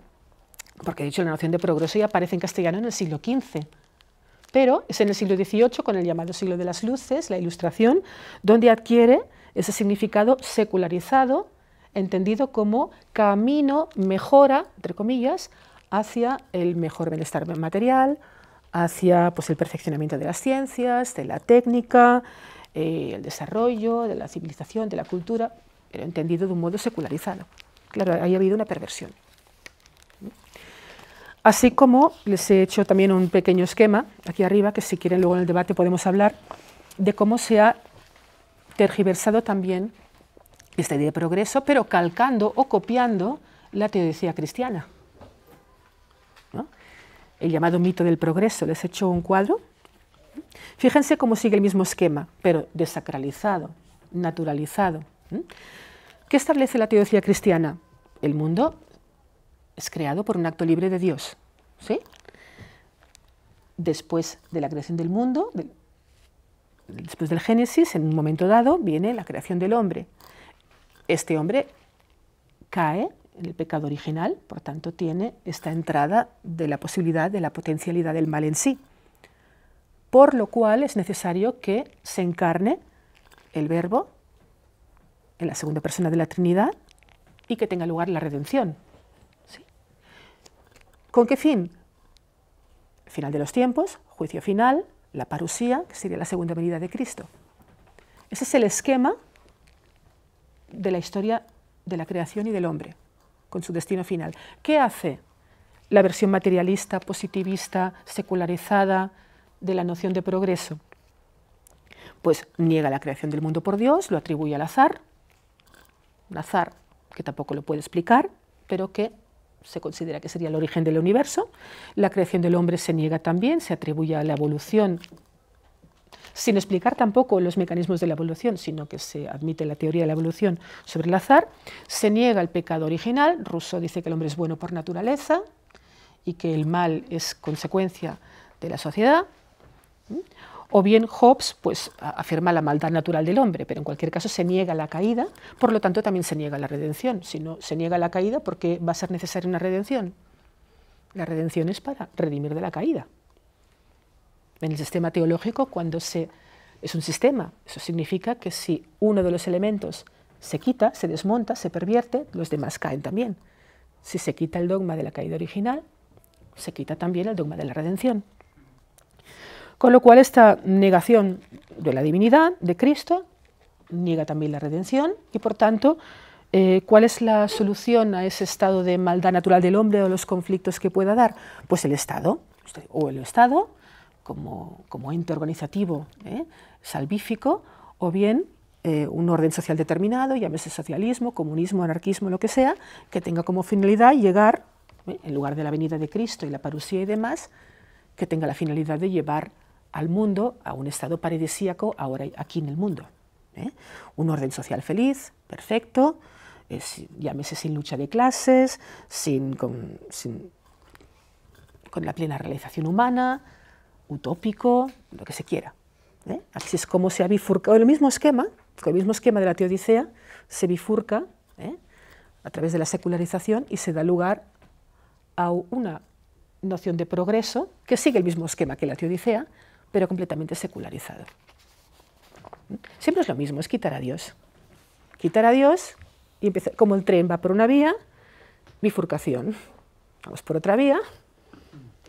Porque, he dicho, la noción de progreso ya aparece en castellano en el siglo XV, pero es en el siglo XVIII, con el llamado siglo de las luces, la ilustración, donde adquiere ese significado secularizado entendido como camino, mejora, entre comillas, hacia el mejor bienestar material, hacia pues, el perfeccionamiento de las ciencias, de la técnica, eh, el desarrollo, de la civilización, de la cultura, pero entendido de un modo secularizado. Claro, ahí ha habido una perversión. Así como les he hecho también un pequeño esquema aquí arriba, que si quieren luego en el debate podemos hablar, de cómo se ha tergiversado también esta idea de progreso, pero calcando o copiando la teodicea cristiana. El llamado mito del progreso, les he hecho un cuadro. Fíjense cómo sigue el mismo esquema, pero desacralizado, naturalizado. ¿Qué establece la teodicea cristiana? El mundo es creado por un acto libre de Dios. ¿sí? Después de la creación del mundo, después del Génesis, en un momento dado, viene la creación del hombre. Este hombre cae en el pecado original, por tanto tiene esta entrada de la posibilidad de la potencialidad del mal en sí, por lo cual es necesario que se encarne el verbo en la segunda persona de la Trinidad y que tenga lugar la redención. ¿Sí? ¿Con qué fin? Final de los tiempos, juicio final, la parusía, que sería la segunda venida de Cristo. Ese es el esquema de la historia de la creación y del hombre, con su destino final. ¿Qué hace la versión materialista, positivista, secularizada de la noción de progreso? Pues niega la creación del mundo por Dios, lo atribuye al azar, un azar que tampoco lo puede explicar, pero que se considera que sería el origen del universo. La creación del hombre se niega también, se atribuye a la evolución sin explicar tampoco los mecanismos de la evolución, sino que se admite la teoría de la evolución sobre el azar, se niega el pecado original, Rousseau dice que el hombre es bueno por naturaleza y que el mal es consecuencia de la sociedad, o bien Hobbes pues, afirma la maldad natural del hombre, pero en cualquier caso se niega la caída, por lo tanto también se niega la redención, si no se niega la caída ¿por qué va a ser necesaria una redención. La redención es para redimir de la caída. En el sistema teológico, cuando se es un sistema, eso significa que si uno de los elementos se quita, se desmonta, se pervierte, los demás caen también. Si se quita el dogma de la caída original, se quita también el dogma de la redención. Con lo cual esta negación de la divinidad de Cristo niega también la redención y por tanto, eh, ¿cuál es la solución a ese estado de maldad natural del hombre o los conflictos que pueda dar? Pues el Estado, o el Estado, como, ente organizativo ¿eh? salvífico, o bien eh, un orden social determinado, llámese socialismo, comunismo, anarquismo, lo que sea, que tenga como finalidad llegar, ¿eh? en lugar de la venida de Cristo y la parusía y demás, que tenga la finalidad de llevar al mundo a un estado paradisíaco ahora aquí en el mundo. Un orden social feliz, perfecto, llámese sin lucha de clases, con la plena realización humana, utópico, lo que se quiera. ¿eh? Así es como se ha bifurcado el mismo esquema, el mismo esquema de la teodicea, se bifurca ¿eh? a través de la secularización y se da lugar a una noción de progreso que sigue el mismo esquema que la teodicea, pero completamente secularizado. Siempre es lo mismo, es quitar a Dios. Quitar a Dios y empezar, como el tren va por una vía, bifurcación. Vamos por otra vía,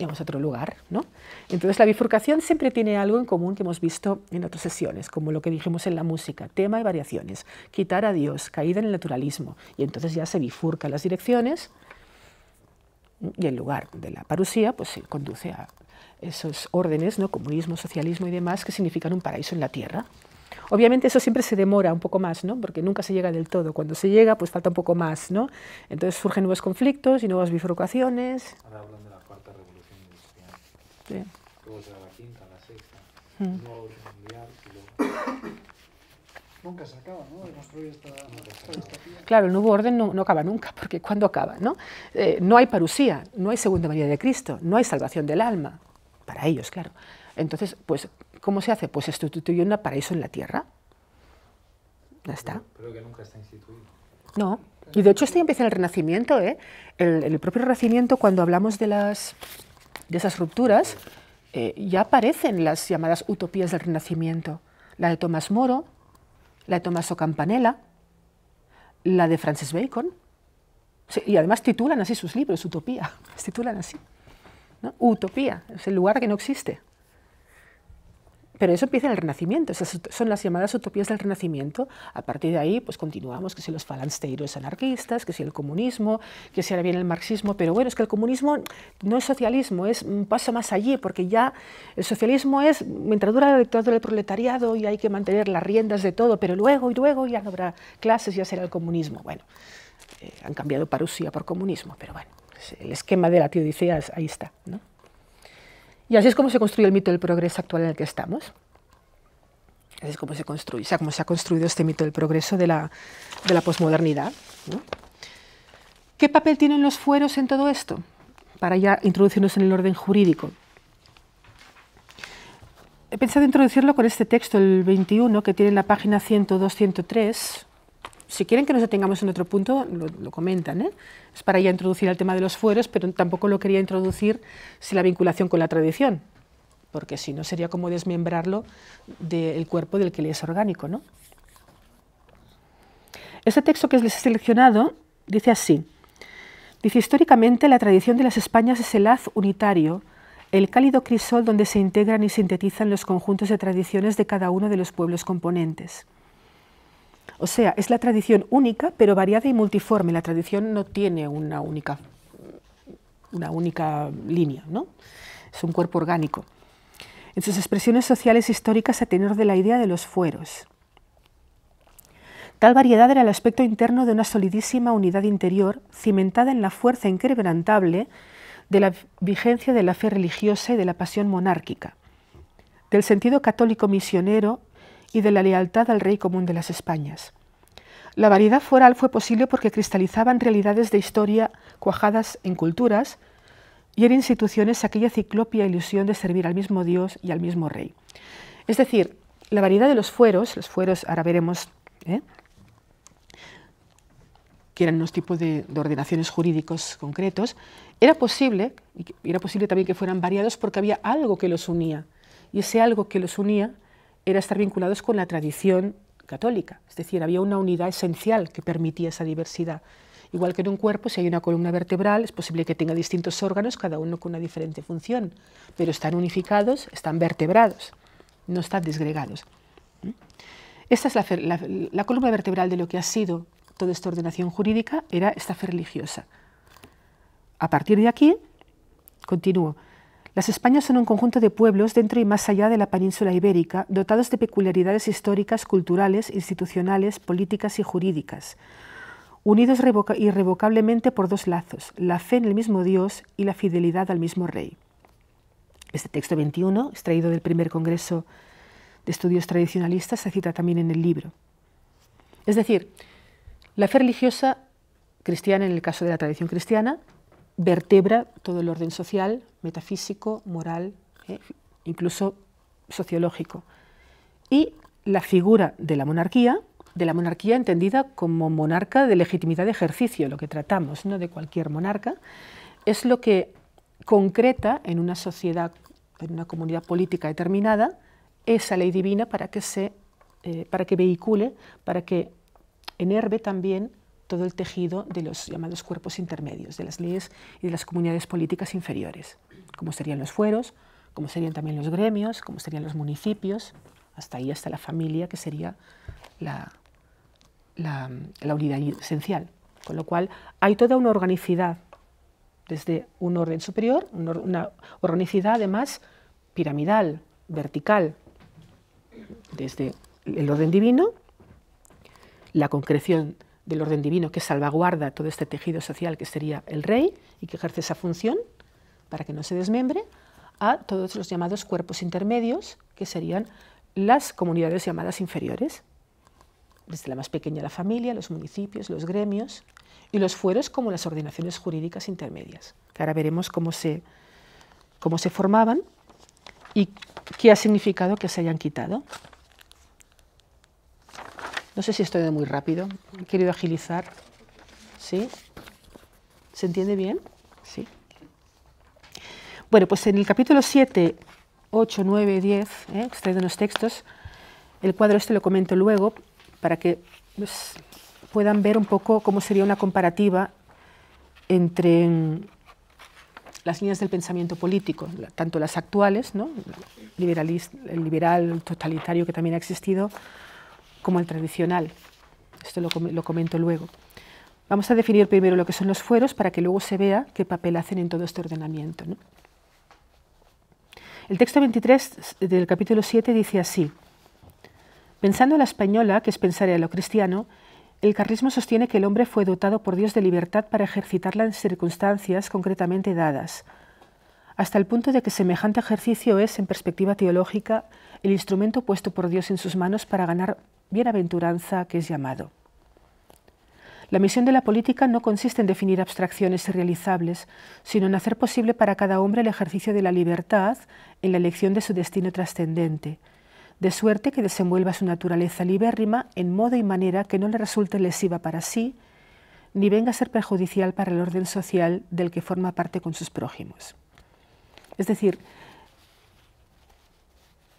a otro lugar. ¿no? Entonces la bifurcación siempre tiene algo en común que hemos visto en otras sesiones, como lo que dijimos en la música, tema y variaciones, quitar a Dios, caída en el naturalismo, y entonces ya se bifurcan las direcciones y el lugar de la parusía pues, se conduce a esos órdenes, ¿no? comunismo, socialismo y demás, que significan un paraíso en la tierra. Obviamente eso siempre se demora un poco más, ¿no? porque nunca se llega del todo. Cuando se llega, pues falta un poco más. ¿no? Entonces surgen nuevos conflictos y nuevas bifurcaciones. Ahora nunca se Claro, el nuevo orden no, acaba nunca, porque ¿cuándo acaba? ¿no? Eh, no hay parusía, no hay segunda venida de Cristo, no hay salvación del alma, para ellos, claro. Entonces, pues, ¿cómo se hace? Pues instituye un paraíso en la tierra. Ya está. Pero, que nunca está instituido. No, y de hecho esto ya empieza el Renacimiento, ¿eh? el propio Renacimiento, cuando hablamos de las de esas rupturas, eh, ya aparecen las llamadas utopías del Renacimiento, la de Tomás Moro, la de Tomaso Campanella, la de Francis Bacon, y además titulan así sus libros, Utopía, titulan así. Utopía, es el lugar que no existe pero eso empieza en el Renacimiento, esas son las llamadas utopías del Renacimiento. A partir de ahí, pues continuamos, que si los falansteiros anarquistas, que si el comunismo, que si ahora viene el marxismo, pero bueno, es que el comunismo no es socialismo, es un paso más allí, porque ya el socialismo es, mientras dura la dictadura del proletariado y hay que mantener las riendas de todo, pero luego y luego ya no habrá clases, ya será el comunismo. Bueno, eh, han cambiado parusia por comunismo, pero bueno, el esquema de la teodicea ahí está, ¿no? Y así es como se construye el mito del progreso actual en el que estamos. Así es como se construye, se ha construido este mito del progreso de la, posmodernidad. ¿Qué papel tienen los fueros en todo esto? Para ya introducirnos en el orden jurídico. He pensado introducirlo con este texto, el 21, que tiene en la página 102-103, si quieren que nos detengamos en otro punto, lo, comentan. ¿eh? Es para ya introducir el tema de los fueros, pero tampoco lo quería introducir si la vinculación con la tradición, porque si no sería como desmembrarlo del cuerpo del que le es orgánico. Este texto que les he seleccionado dice así. Dice, históricamente la tradición de las Españas es el haz unitario, el cálido crisol donde se integran y sintetizan los conjuntos de tradiciones de cada uno de los pueblos componentes. O sea, es la tradición única, pero variada y multiforme. La tradición no tiene una única, una única línea, ¿no? Es un cuerpo orgánico. En sus expresiones sociales e históricas a tenor de la idea de los fueros. Tal variedad era el aspecto interno de una solidísima unidad interior, cimentada en la fuerza inquebrantable de la vigencia de la fe religiosa y de la pasión monárquica, del sentido católico misionero y de la lealtad al rey común de las Españas. La variedad foral fue posible porque cristalizaban realidades de historia cuajadas en culturas y en instituciones aquella ciclopia ilusión de servir al mismo Dios y al mismo rey. Es decir, la variedad de los fueros, los fueros ahora veremos ¿eh? que eran unos tipos de, ordenaciones jurídicos concretos, era posible, y era posible también que fueran variados porque había algo que los unía, y ese algo que los unía era estar vinculados con la tradición católica, es decir, había una unidad esencial que permitía esa diversidad. Igual que en un cuerpo, si hay una columna vertebral, es posible que tenga distintos órganos, cada uno con una diferente función, pero están unificados, están vertebrados, no están desgregados. Esta es la, la columna vertebral de lo que ha sido toda esta ordenación jurídica, era esta fe religiosa. A partir de aquí, continúo, las Españas son un conjunto de pueblos dentro y más allá de la península ibérica, dotados de peculiaridades históricas, culturales, institucionales, políticas y jurídicas, unidos irrevocablemente por dos lazos, la fe en el mismo Dios y la fidelidad al mismo Rey. Este texto 21, extraído del primer Congreso de Estudios Tradicionalistas, se cita también en el libro. Es decir, la fe religiosa cristiana, en el caso de la tradición cristiana, vertebra todo el orden social, metafísico, moral, eh, incluso sociológico. Y la figura de la monarquía, de la monarquía entendida como monarca de legitimidad de ejercicio, lo que tratamos, no de cualquier monarca, es lo que concreta en una sociedad, en una comunidad política determinada, esa ley divina para que se, eh, para que vehicule, para que enerve también todo el tejido de los llamados cuerpos intermedios, de las leyes y de las comunidades políticas inferiores, como serían los fueros, como serían también los gremios, como serían los municipios, hasta ahí, hasta la familia, que sería la, la, unidad esencial. Con lo cual hay toda una organicidad, desde un orden superior, una organicidad además piramidal, vertical, desde el orden divino, la concreción del orden divino que salvaguarda todo este tejido social que sería el rey y que ejerce esa función para que no se desmembre, a todos los llamados cuerpos intermedios, que serían las comunidades llamadas inferiores, desde la más pequeña la familia, los municipios, los gremios, y los fueros como las ordenaciones jurídicas intermedias, ahora veremos cómo se, cómo se formaban y qué ha significado que se hayan quitado. No sé si estoy de muy rápido. He querido agilizar. ¿Sí? ¿Se entiende bien? Sí. Bueno, pues en el capítulo 7, 8, 9, 10, ¿eh? en los textos, el cuadro este lo comento luego para que pues, puedan ver un poco cómo sería una comparativa entre mm, las líneas del pensamiento político, tanto las actuales, ¿no? el liberal totalitario que también ha existido, como el tradicional. Esto lo, comento luego. Vamos a definir primero lo que son los fueros para que luego se vea qué papel hacen en todo este ordenamiento. El texto 23 del capítulo 7 dice así, pensando a la española, que es pensar a lo cristiano, el carlismo sostiene que el hombre fue dotado por Dios de libertad para ejercitarla en circunstancias concretamente dadas, hasta el punto de que semejante ejercicio es, en perspectiva teológica, el instrumento puesto por Dios en sus manos para ganar bienaventuranza que es llamado. La misión de la política no consiste en definir abstracciones irrealizables, sino en hacer posible para cada hombre el ejercicio de la libertad en la elección de su destino trascendente, de suerte que desenvuelva su naturaleza libérrima en modo y manera que no le resulte lesiva para sí, ni venga a ser perjudicial para el orden social del que forma parte con sus prójimos. Es decir,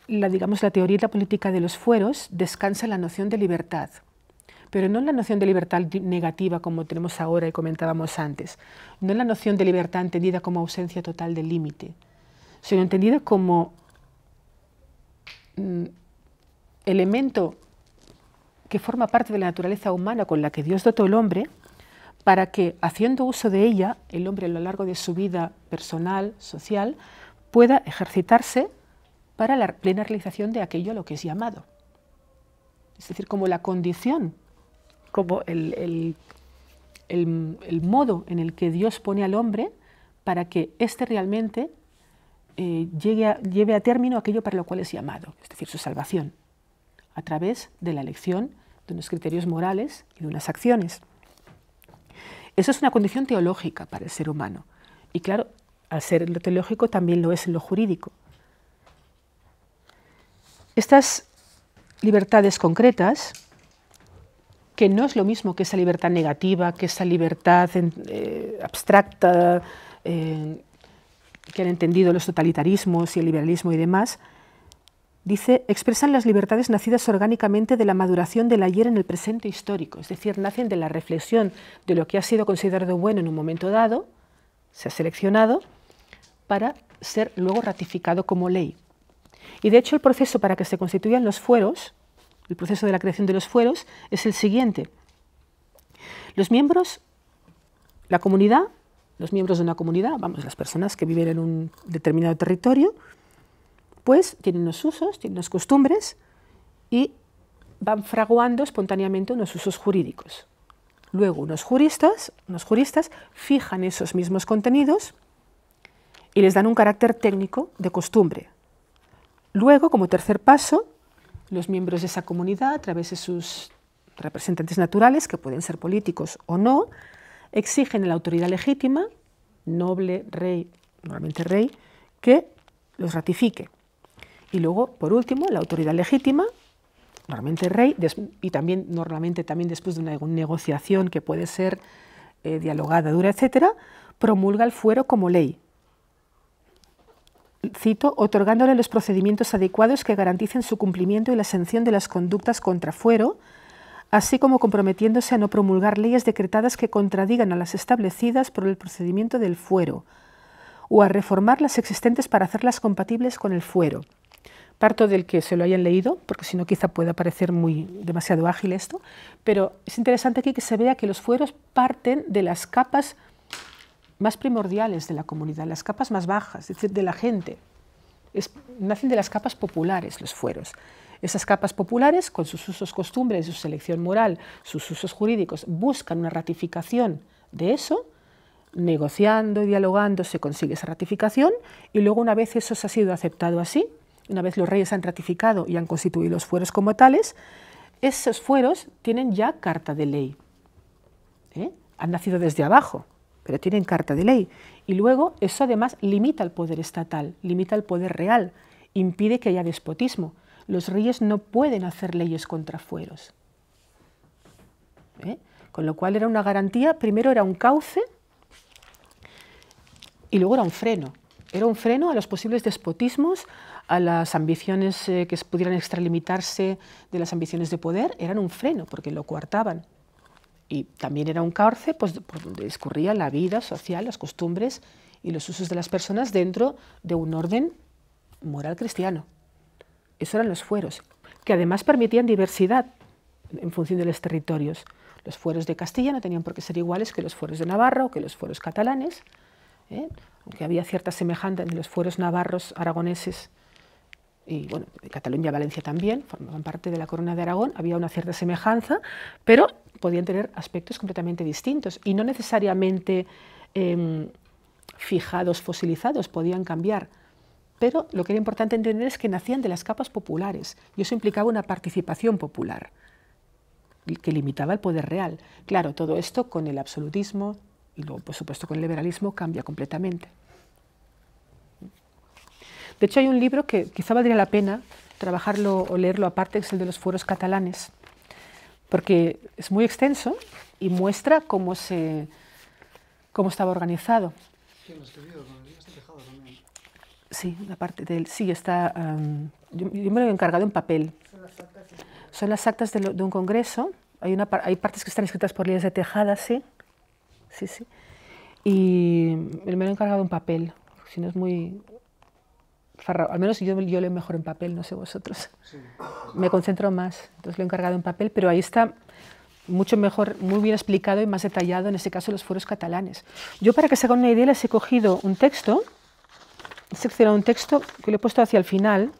la, digamos, la teoría y la política de los fueros descansa en la noción de libertad, pero no en la noción de libertad negativa como tenemos ahora y comentábamos antes, no en la noción de libertad entendida como ausencia total del límite, sino entendida como mm, elemento que forma parte de la naturaleza humana con la que Dios dotó al hombre, para que, haciendo uso de ella, el hombre a lo largo de su vida personal, social, pueda ejercitarse para la plena realización de aquello a lo que es llamado. Es decir, como la condición, como el, el, el, modo en el que Dios pone al hombre para que éste realmente eh, llegue lleve a término aquello para lo cual es llamado, es decir, su salvación, a través de la elección de unos criterios morales y de unas acciones. Eso es una condición teológica para el ser humano. Y claro, al ser lo teológico también lo es en lo jurídico. Estas libertades concretas, que no es lo mismo que esa libertad negativa, que esa libertad eh, abstracta que han entendido los totalitarismos y el liberalismo y demás, dice, expresan las libertades nacidas orgánicamente de la maduración del ayer en el presente histórico, es decir, nacen de la reflexión de lo que ha sido considerado bueno en un momento dado, se ha seleccionado, para ser luego ratificado como ley. Y de hecho el proceso para que se constituyan los fueros, el proceso de la creación de los fueros, es el siguiente. Los miembros, la comunidad, los miembros de una comunidad, vamos, las personas que viven en un determinado territorio, pues tienen unos usos, tienen unas costumbres y van fraguando espontáneamente unos usos jurídicos. Luego unos juristas, unos juristas fijan esos mismos contenidos y les dan un carácter técnico de costumbre, Luego, como tercer paso, los miembros de esa comunidad, a través de sus representantes naturales, que pueden ser políticos o no, exigen a la autoridad legítima, noble, rey, normalmente rey, que los ratifique. Y luego, por último, la autoridad legítima, normalmente rey, y también normalmente también después de una negociación que puede ser eh, dialogada, dura, etcétera, promulga el fuero como ley, cito, otorgándole los procedimientos adecuados que garanticen su cumplimiento y la sanción de las conductas contra fuero, así como comprometiéndose a no promulgar leyes decretadas que contradigan a las establecidas por el procedimiento del fuero, o a reformar las existentes para hacerlas compatibles con el fuero. Parto del que se lo hayan leído, porque si no quizá pueda parecer muy demasiado ágil esto, pero es interesante aquí que se vea que los fueros parten de las capas más primordiales de la comunidad, las capas más bajas, es decir, de la gente. nacen de las capas populares los fueros. Esas capas populares, con sus usos, costumbres, su selección moral, sus usos jurídicos, buscan una ratificación de eso, negociando y dialogando se consigue esa ratificación y luego una vez eso se ha sido aceptado así, una vez los reyes han ratificado y han constituido los fueros como tales, esos fueros tienen ya carta de ley. ¿eh? Han nacido desde abajo, pero tienen carta de ley. Y luego eso además limita el poder estatal, limita el poder real, impide que haya despotismo. Los reyes no pueden hacer leyes contra fueros. ¿Eh? Con lo cual era una garantía, primero era un cauce y luego era un freno. Era un freno a los posibles despotismos, a las ambiciones eh, que pudieran extralimitarse de las ambiciones de poder, eran un freno porque lo coartaban y también era un cauce pues, por donde discurría la vida social, las costumbres y los usos de las personas dentro de un orden moral cristiano. Esos eran los fueros, que además permitían diversidad en función de los territorios. Los fueros de Castilla no tenían por qué ser iguales que los fueros de Navarra o que los fueros catalanes, ¿eh? aunque había cierta semejanza en los fueros navarros, aragoneses y bueno, Cataluña y Valencia también formaban parte de la Corona de Aragón, había una cierta semejanza, pero podían tener aspectos completamente distintos y no necesariamente em, fijados, fosilizados, podían cambiar. Pero lo que era importante entender es que nacían de las capas populares y eso implicaba una participación popular que limitaba el poder real. Claro, todo esto con el absolutismo y luego, por supuesto, con el liberalismo cambia completamente. De hecho, hay un libro que quizá valdría la pena trabajarlo o leerlo aparte, que es el de los fueros catalanes, porque es muy extenso y muestra cómo, se, cómo estaba organizado. Sí, la parte del sí está. yo, me lo he encargado en papel. Son las actas de, un congreso. Hay hay partes que están escritas por líneas de tejada, sí, sí, sí. Y me lo he encargado en papel. Si no es muy al menos yo, leo mejor en papel, no sé vosotros. Me concentro más, entonces lo he encargado en papel, pero ahí está mucho mejor, muy bien explicado y más detallado, en este caso, los fueros catalanes. Yo, para que se hagan una idea, les he cogido un texto, he seleccionado un texto que lo he puesto hacia el final,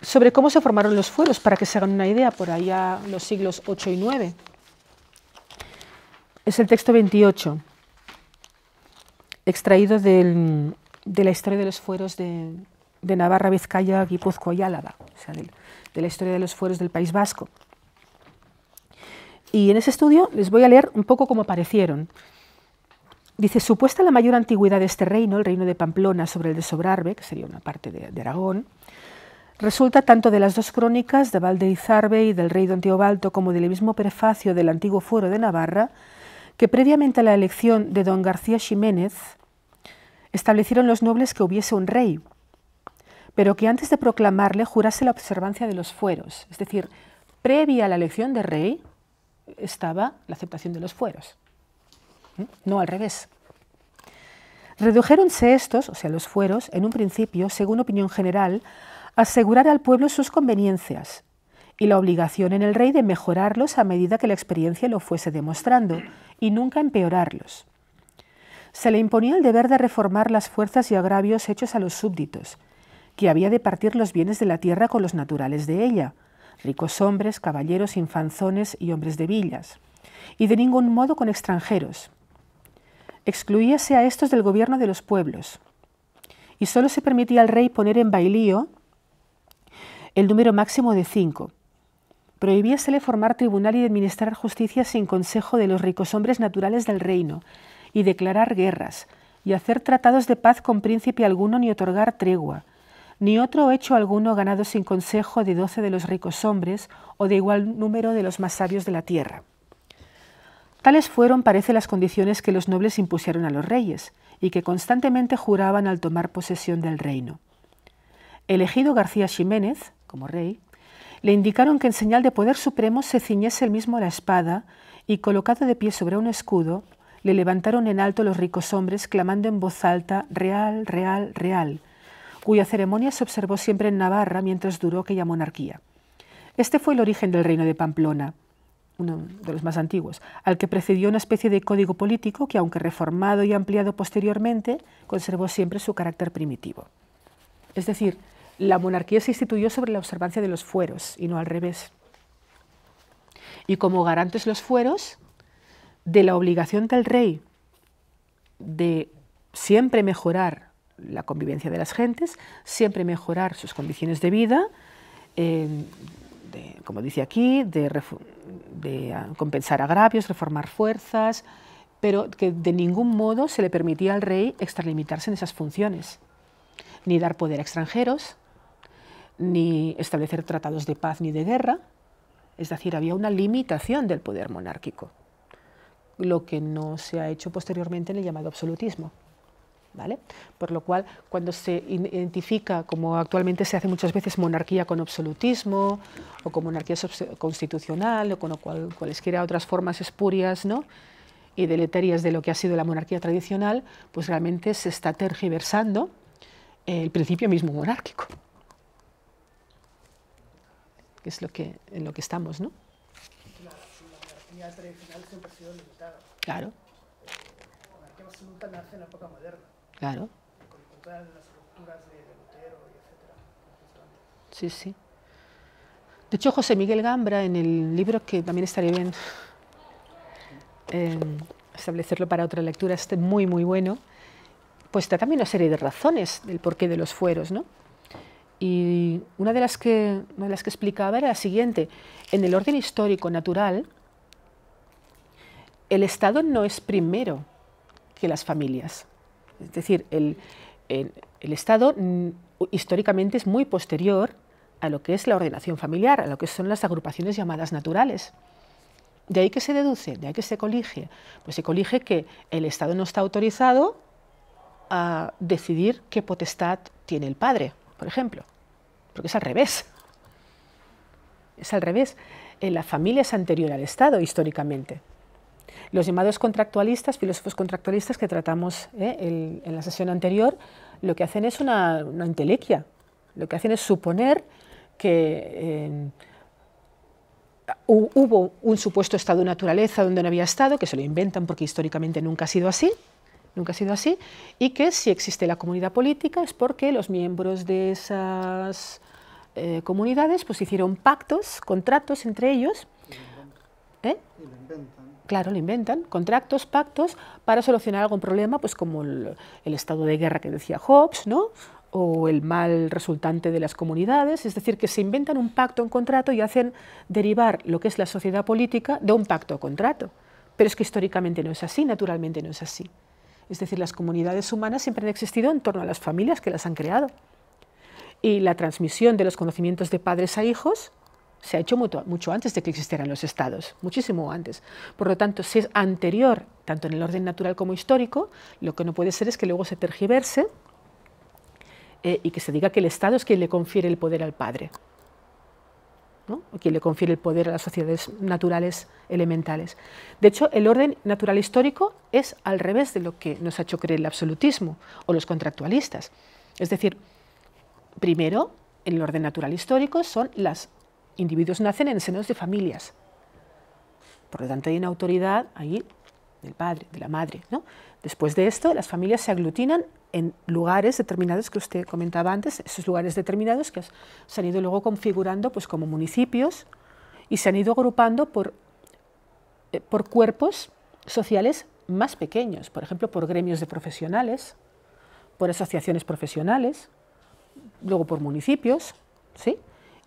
sobre cómo se formaron los fueros, para que se hagan una idea, por allá los siglos 8 y 9. Es el texto 28, extraído del, de la historia de los fueros de, Navarra, Vizcaya, Guipúzcoa y Álava, o sea, de, la historia de los fueros del País Vasco. Y en ese estudio les voy a leer un poco cómo aparecieron. Dice, supuesta la mayor antigüedad de este reino, el reino de Pamplona sobre el de Sobrarbe, que sería una parte de, Aragón, resulta tanto de las dos crónicas de Valdeizarbe y del rey don Teobaldo como del mismo prefacio del antiguo fuero de Navarra, que previamente a la elección de don García Jiménez establecieron los nobles que hubiese un rey, pero que antes de proclamarle jurase la observancia de los fueros. Es decir, previa a la elección de rey estaba la aceptación de los fueros, ¿eh? no al revés. Redujéronse estos, o sea, los fueros, en un principio, según opinión general, a asegurar al pueblo sus conveniencias y la obligación en el rey de mejorarlos a medida que la experiencia lo fuese demostrando, y nunca empeorarlos se le imponía el deber de reformar las fuerzas y agravios hechos a los súbditos, que había de partir los bienes de la tierra con los naturales de ella, ricos hombres, caballeros, infanzones y hombres de villas, y de ningún modo con extranjeros. Excluíase a estos del gobierno de los pueblos, y solo se permitía al rey poner en bailío el número máximo de cinco. Prohibíasele formar tribunal y administrar justicia sin consejo de los ricos hombres naturales del reino, y declarar guerras, y hacer tratados de paz con príncipe alguno ni otorgar tregua, ni otro hecho alguno ganado sin consejo de doce de los ricos hombres o de igual número de los más sabios de la tierra. Tales fueron, parece, las condiciones que los nobles impusieron a los reyes, y que constantemente juraban al tomar posesión del reino. Elegido García Ximénez, como rey, le indicaron que en señal de poder supremo se ciñese el mismo la espada, y colocado de pie sobre un escudo, le levantaron en alto los ricos hombres, clamando en voz alta Real, Real, Real, cuya ceremonia se observó siempre en Navarra mientras duró aquella monarquía. Este fue el origen del reino de Pamplona, uno de los más antiguos, al que precedió una especie de código político que, aunque reformado y ampliado posteriormente, conservó siempre su carácter primitivo. Es decir, la monarquía se instituyó sobre la observancia de los fueros y no al revés. Y como garantes los fueros, de la obligación del rey de siempre mejorar la convivencia de las gentes, siempre mejorar sus condiciones de vida, eh, como dice aquí, de, ah, compensar agravios, reformar fuerzas, pero que de ningún modo se le permitía al rey extralimitarse en esas funciones, ni dar poder a extranjeros, ni establecer tratados de paz ni de guerra, es decir, había una limitación del poder monárquico lo que no se ha hecho posteriormente en el llamado absolutismo. ¿Vale? Por lo cual, cuando se identifica, como actualmente se hace muchas veces, monarquía con absolutismo, o con monarquía constitucional, o con cualesquiera otras formas espurias ¿no? y deleterias de lo que ha sido la monarquía tradicional, pues realmente se está tergiversando el principio mismo monárquico, que es lo que, en lo que estamos, ¿no? siempre ha sido Claro. Eh, la nace en la época moderna. Claro. Con todas las rupturas de, Lutero y Sí, sí. De hecho, José Miguel Gambra, en el libro que también estaría bien em, establecerlo para otra lectura, este muy, muy bueno, pues da también una serie de razones del porqué de los fueros, ¿no? Y una de, las que, una de las que explicaba era la siguiente. En el orden histórico natural, el Estado no es primero que las familias. Es decir, el, Estado históricamente es muy posterior a lo que es la ordenación familiar, a lo que son las agrupaciones llamadas naturales. De ahí que se deduce, de ahí que se colige, pues se colige que el Estado no está autorizado a decidir qué potestad tiene el padre, por ejemplo, porque es al revés. Es al revés. La familia es anterior al Estado históricamente. Los llamados contractualistas, filósofos contractualistas que tratamos eh, en la sesión anterior, lo que hacen es una, una lo que hacen es suponer que hubo un supuesto estado de naturaleza donde no había estado, que se lo inventan porque históricamente nunca ha sido así, nunca ha sido así, y que si existe la comunidad política es porque los miembros de esas eh, comunidades pues hicieron pactos, contratos entre ellos. Y lo inventan. ¿eh? Claro, lo inventan, contratos, pactos para solucionar algún problema, pues como el, estado de guerra que decía Hobbes, ¿no? o el mal resultante de las comunidades, es decir, que se inventan un pacto, un contrato y hacen derivar lo que es la sociedad política de un pacto o contrato. Pero es que históricamente no es así, naturalmente no es así. Es decir, las comunidades humanas siempre han existido en torno a las familias que las han creado. Y la transmisión de los conocimientos de padres a hijos se ha hecho mucho, antes de que existieran los estados, muchísimo antes. Por lo tanto, si es anterior, tanto en el orden natural como histórico, lo que no puede ser es que luego se tergiverse eh, y que se diga que el Estado es quien le confiere el poder al padre, ¿no? quien le confiere el poder a las sociedades naturales elementales. De hecho, el orden natural histórico es al revés de lo que nos ha hecho creer el absolutismo o los contractualistas. Es decir, primero, en el orden natural histórico son las individuos nacen en senos de familias. Por lo tanto, hay una autoridad ahí del padre, de la madre. ¿no? Después de esto, las familias se aglutinan en lugares determinados que usted comentaba antes, esos lugares determinados que se han ido luego configurando pues, como municipios y se han ido agrupando por, eh, por cuerpos sociales más pequeños, por ejemplo, por gremios de profesionales, por asociaciones profesionales, luego por municipios, ¿sí?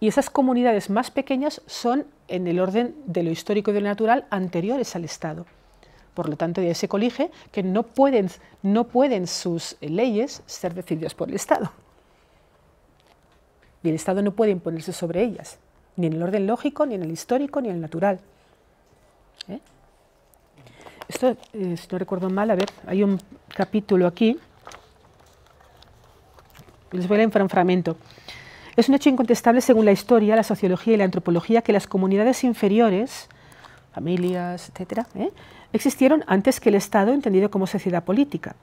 Y esas comunidades más pequeñas son, en el orden de lo histórico y de lo natural, anteriores al Estado. Por lo tanto, de se colige que no pueden, no pueden sus eh, leyes ser decididas por el Estado. Y el Estado no puede imponerse sobre ellas, ni en el orden lógico, ni en el histórico, ni en el natural. ¿Eh? Esto, eh, si no recuerdo mal, a ver, hay un capítulo aquí. Les voy a leer un fragmento. Es un hecho incontestable según la historia, la sociología y la antropología que las comunidades inferiores, familias, etc., ¿eh? existieron antes que el Estado entendido como sociedad política.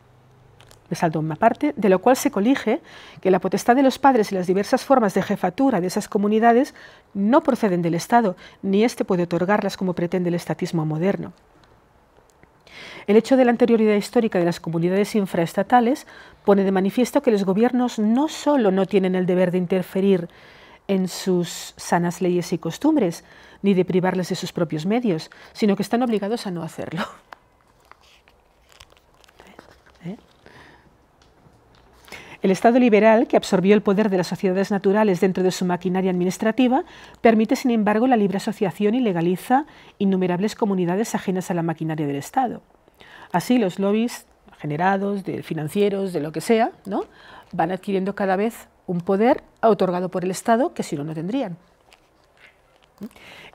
Me una parte, de lo cual se colige que la potestad de los padres y las diversas formas de jefatura de esas comunidades no proceden del Estado, ni éste puede otorgarlas como pretende el estatismo moderno. El hecho de la anterioridad histórica de las comunidades infraestatales pone de manifiesto que los gobiernos no solo no tienen el deber de interferir en sus sanas leyes y costumbres, ni de privarles de sus propios medios, sino que están obligados a no hacerlo. ¿Eh? El Estado liberal, que absorbió el poder de las sociedades naturales dentro de su maquinaria administrativa, permite, sin embargo, la libre asociación y legaliza innumerables comunidades ajenas a la maquinaria del Estado. Así los lobbies generados, de financieros, de lo que sea, ¿no? van adquiriendo cada vez un poder otorgado por el Estado que si no, no tendrían.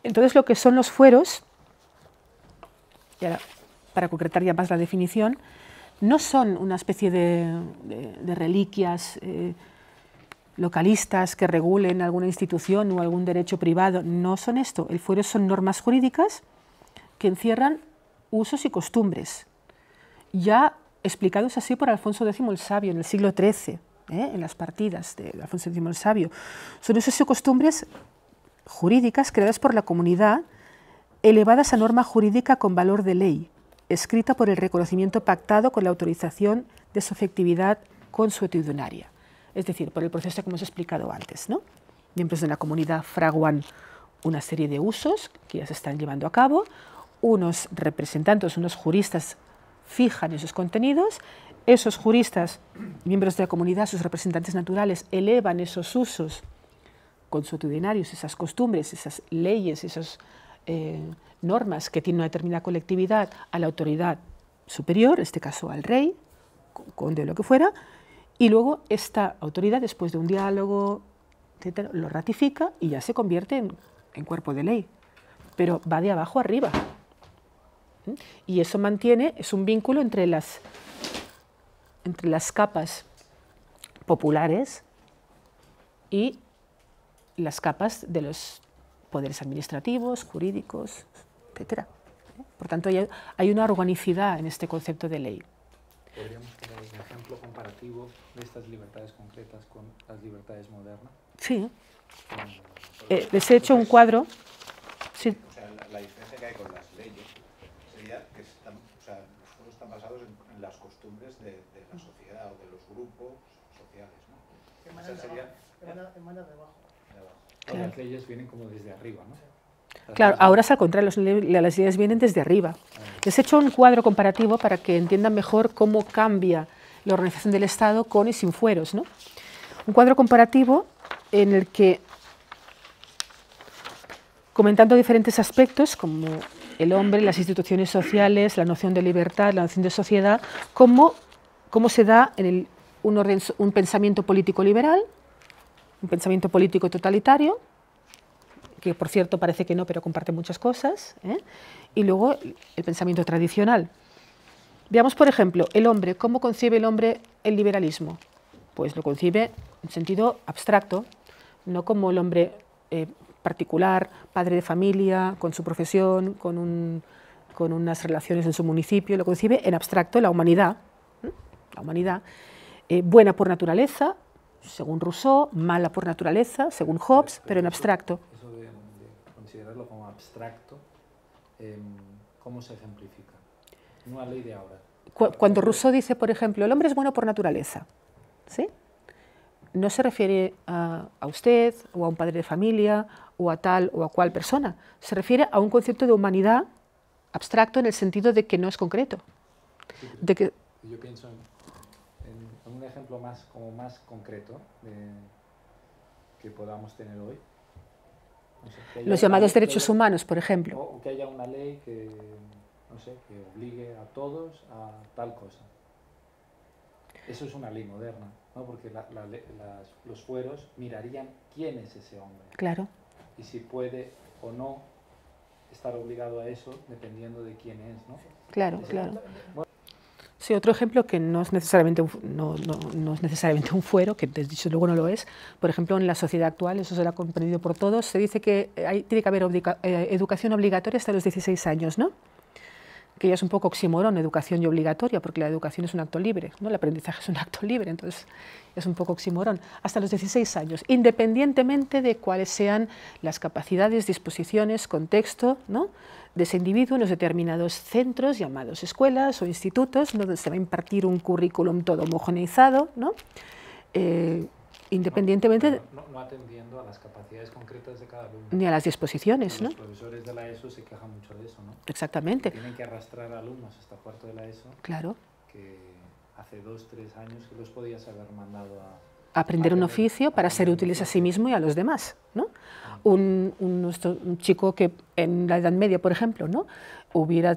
Entonces lo que son los fueros, para concretar ya más la definición, no son una especie de, reliquias eh, localistas que regulen alguna institución o algún derecho privado, no son esto. El fuero son normas jurídicas que encierran usos y costumbres, ya explicados así por Alfonso X el Sabio en el siglo XIII, ¿eh? en las partidas de Alfonso X el Sabio. Son usos costumbres jurídicas creadas por la comunidad, elevadas a norma jurídica con valor de ley, escrita por el reconocimiento pactado con la autorización de su efectividad consuetudinaria, es decir, por el proceso que hemos explicado antes. ¿no? Miembros de la comunidad fraguan una serie de usos que ya se están llevando a cabo, unos representantes, unos juristas fijan esos contenidos, esos juristas, miembros de la comunidad, sus representantes naturales, elevan esos usos consuetudinarios, esas costumbres, esas leyes, esas eh, normas que tiene una determinada colectividad a la autoridad superior, en este caso al rey, conde o lo que fuera, y luego esta autoridad, después de un diálogo, etcétera, lo ratifica y ya se convierte en cuerpo de ley. Pero va de abajo arriba. Y eso mantiene, es un vínculo entre las, entre las capas populares y las capas de los poderes administrativos, jurídicos, etc. Por tanto, hay una organicidad en este concepto de ley. ¿Podríamos tener un ejemplo comparativo de estas libertades concretas con las libertades modernas? Sí. Eh, les he hecho un cuadro. Sí. la, la diferencia que hay con las Las leyes vienen como desde arriba, claro, ahora es al contrario, las ideas vienen desde arriba. Ah. Les he hecho un cuadro comparativo para que entiendan mejor cómo cambia la organización del Estado con y sin fueros. ¿no? Un cuadro comparativo en el que, comentando diferentes aspectos, como el hombre, las instituciones sociales, la noción de libertad, la noción de sociedad, cómo, cómo se da en el un, pensamiento político liberal, un pensamiento político totalitario, que por cierto parece que no, pero comparte muchas cosas, ¿eh? y luego el pensamiento tradicional. Veamos, por ejemplo, el hombre, ¿cómo concibe el hombre el liberalismo? Pues lo concibe en sentido abstracto, no como el hombre eh, particular, padre de familia, con su profesión, con, unas relaciones en su municipio, lo concibe en abstracto la humanidad. ¿eh? La humanidad. Eh, buena por naturaleza, según Rousseau, mala por naturaleza, según Hobbes, pero, en abstracto. Eso, considerarlo como abstracto, em, ¿cómo se ejemplifica? ley de ahora. Cuando Rousseau dice, por ejemplo, el hombre es bueno por naturaleza, ¿sí? no se refiere a, usted o a un padre de familia o a tal o a cual persona, se refiere a un concepto de humanidad abstracto en el sentido de que no es concreto. de que, yo pienso ejemplo más, como más concreto que podamos tener hoy. Los llamados derechos humanos, por ejemplo. O que haya una ley que, no sé, que obligue a todos a tal cosa. Eso es una ley moderna, ¿no? porque los fueros mirarían quién es ese hombre. Claro. Y si puede o no estar obligado a eso, dependiendo de quién es. ¿no? Claro, claro. bueno, Sí, otro ejemplo que no es necesariamente un, no, es necesariamente un fuero, que desde luego no lo es, por ejemplo, en la sociedad actual, eso será comprendido por todos, se dice que hay, tiene que haber eh, educación obligatoria hasta los 16 años, ¿no? que ya es un poco oxímoron, educación y obligatoria, porque la educación es un acto libre, ¿no? el aprendizaje es un acto libre, entonces es un poco oxímoron, hasta los 16 años, independientemente de cuáles sean las capacidades, disposiciones, contexto, ¿no? de ese individuo en los determinados centros llamados escuelas o institutos, donde se va a impartir un currículum todo homogeneizado, ¿no? Eh, independientemente... No, no, atendiendo a las capacidades concretas de cada alumno. Ni a las disposiciones, Los profesores de la ESO se quejan mucho de eso, ¿no? Exactamente. tienen que arrastrar alumnos hasta cuarto de la ESO. Claro. Que hace dos, tres años que los podías haber mandado a aprender un oficio para ser útiles a sí mismo y a los demás. ¿no? Un, chico que en la Edad Media, por ejemplo, ¿no? hubiera,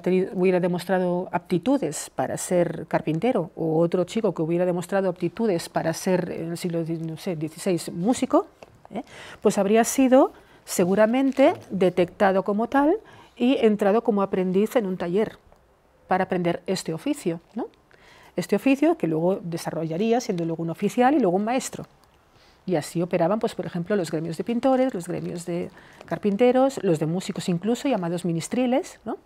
demostrado aptitudes para ser carpintero, o otro chico que hubiera demostrado aptitudes para ser, en el siglo XVI, músico, ¿eh? pues habría sido seguramente detectado como tal y entrado como aprendiz en un taller para aprender este oficio. ¿no? este oficio, que luego desarrollaría siendo luego un oficial y luego un maestro. Y así operaban, pues, por ejemplo, los gremios de pintores, los gremios de carpinteros, los de músicos incluso, llamados ministriles. ¿no?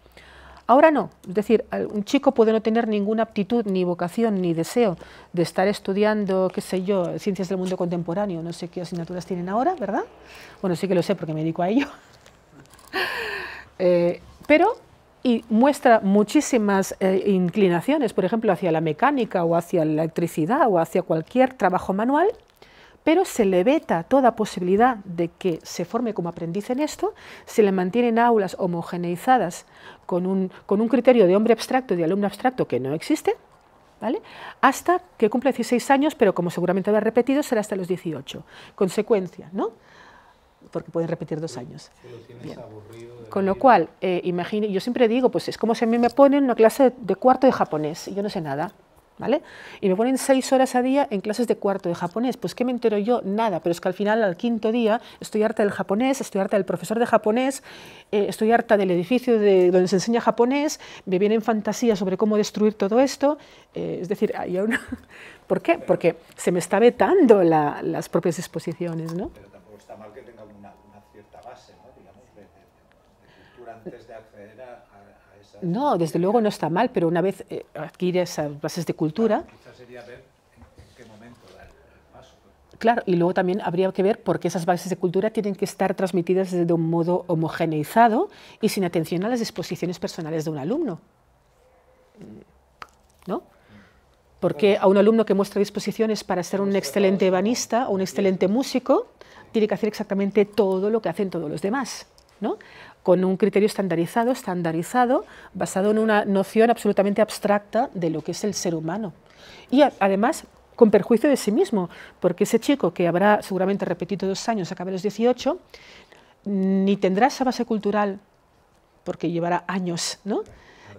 Ahora no, es decir, un chico puede no tener ninguna aptitud, ni vocación, ni deseo de estar estudiando, qué sé yo, ciencias del mundo contemporáneo, no sé qué asignaturas tienen ahora, ¿verdad? Bueno, sí que lo sé porque me dedico a ello. Eh, pero y muestra muchísimas eh, inclinaciones, por ejemplo, hacia la mecánica o hacia la electricidad o hacia cualquier trabajo manual, pero se le veta toda posibilidad de que se forme como aprendiz en esto, se le mantienen aulas homogeneizadas con un, con un criterio de hombre abstracto y de alumno abstracto que no existe, ¿vale? hasta que cumple 16 años, pero como seguramente habrá repetido, será hasta los 18. Consecuencia, ¿no? Porque pueden repetir dos años. lo con lo cual, eh, yo siempre digo, pues es como si a mí me ponen una clase de cuarto de japonés, yo no sé nada. ¿Vale? Y me ponen seis horas a día en clases de cuarto de japonés. Pues ¿qué me entero yo? Nada, pero es que al final, al quinto día, estoy harta del japonés, estoy harta del profesor de japonés, eh, estoy harta del edificio de, donde se enseña japonés, me vienen fantasías sobre cómo destruir todo esto. Eh, es decir, ¿por qué? Porque se me está vetando las propias exposiciones, ¿no? No, desde luego no está mal, pero una vez eh, adquiere esas bases de cultura... Claro, sería ver en qué momento dar paso. Claro, y luego también habría que ver por qué esas bases de cultura tienen que estar transmitidas de un modo homogeneizado y sin atención a las disposiciones personales de un alumno. Mm, ¿No? Porque a un alumno que muestra disposiciones para ser un excelente banista o un excelente músico, tiene que hacer exactamente todo lo que hacen todos los demás. ¿no? con un criterio estandarizado, estandarizado, basado en una noción absolutamente abstracta de lo que es el ser humano. Y además con perjuicio de sí mismo, porque ese chico que habrá seguramente repetido dos años, acabe los 18, ni tendrá esa base cultural, porque llevará años ¿no?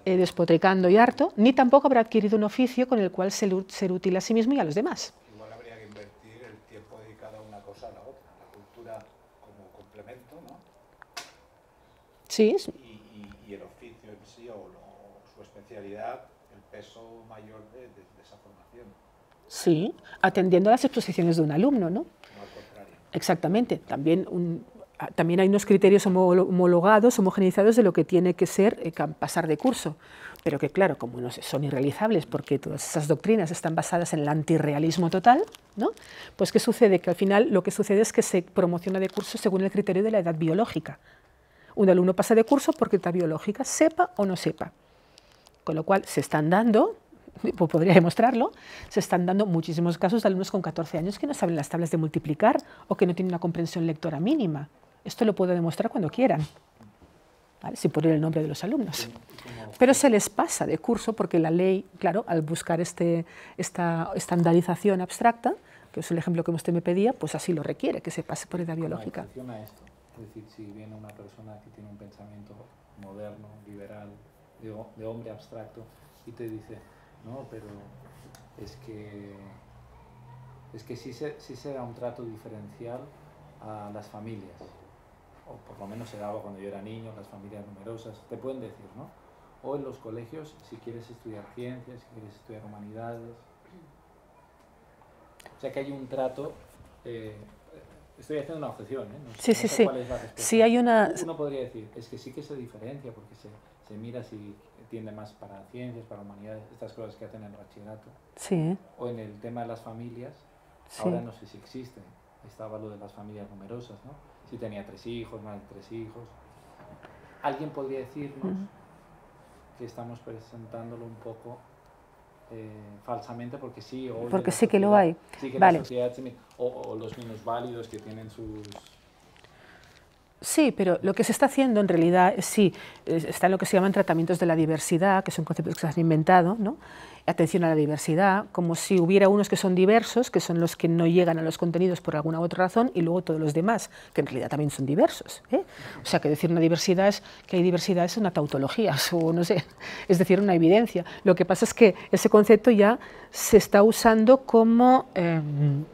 Eh, y harto, ni tampoco habrá adquirido un oficio con el cual ser útil a sí mismo y a los demás. Sí. Y, el oficio en sí o, su especialidad, el peso mayor de, esa formación. Sí, atendiendo a las exposiciones de un alumno, ¿no? al contrario. Exactamente. También ah, también hay unos criterios homologados, homogeneizados, de lo que tiene que ser eh, pasar de curso, pero que claro, como no son irrealizables porque todas esas doctrinas están basadas en el antirrealismo total, ¿no? pues ¿qué sucede? Que al final lo que sucede es que se promociona de curso según el criterio de la edad biológica, un alumno pasa de curso porque está biológica, sepa o no sepa. Con lo cual se están dando, pues podría demostrarlo, se están dando muchísimos casos de alumnos con 14 años que no saben las tablas de multiplicar o que no tienen una comprensión lectora mínima. Esto lo puedo demostrar cuando quieran, sin poner el nombre de los alumnos. Pero se les pasa de curso porque la ley, claro, al buscar este, esta estandarización abstracta, que es el ejemplo que usted me pedía, pues así lo requiere, que se pase por edad biológica. Es decir, si viene una persona que tiene un pensamiento moderno, liberal, de, hombre abstracto, y te dice, no, pero es que, es que sí, se, se da un trato diferencial a las familias, o por lo menos se daba cuando yo era niño, las familias numerosas, te pueden decir, ¿no? O en los colegios, si quieres estudiar ciencias, si quieres estudiar humanidades. O sea que hay un trato eh, Estoy haciendo una objeción, ¿eh? No, sí, sí, sí. hay una... Uno podría decir, es que sí que se diferencia porque se, mira si tiende más para ciencias, para humanidades, estas cosas que hacen en el bachillerato. Sí. ¿eh? O en el tema de las familias, ahora no sé si existen. Estaba lo de las familias numerosas, ¿no? Si tenía tres hijos, más de tres hijos. ¿Alguien podría decirnos que estamos presentándolo un poco eh, falsamente porque sí. O porque sé que lo hay. o, o los válidos que tienen sus Sí, pero lo que se está haciendo en realidad, sí, está en lo que se llaman tratamientos de la diversidad, que son conceptos que se han inventado, ¿no? atención a la diversidad, como si hubiera unos que son diversos, que son los que no llegan a los contenidos por alguna u otra razón, y luego todos los demás, que en realidad también son diversos. ¿eh? O sea, que decir una diversidad es que hay diversidad es una tautología, no sé, es decir, una evidencia. Lo que pasa es que ese concepto ya se está usando como, em,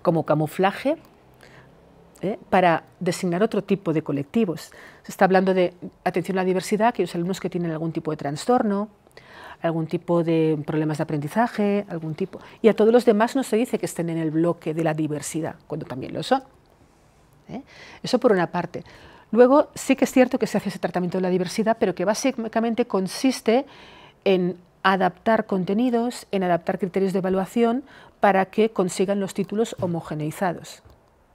como camuflaje ¿eh? para designar otro tipo de colectivos. Se está hablando de atención a la diversidad, aquellos alumnos que tienen algún tipo de trastorno, algún tipo de problemas de aprendizaje, algún tipo. Y a todos los demás no se dice que estén en el bloque de la diversidad, cuando también lo son. ¿eh? Eso por una parte. Luego sí que es cierto que se hace ese tratamiento de la diversidad, pero que básicamente consiste en adaptar contenidos, en adaptar criterios de evaluación para que consigan los títulos homogeneizados.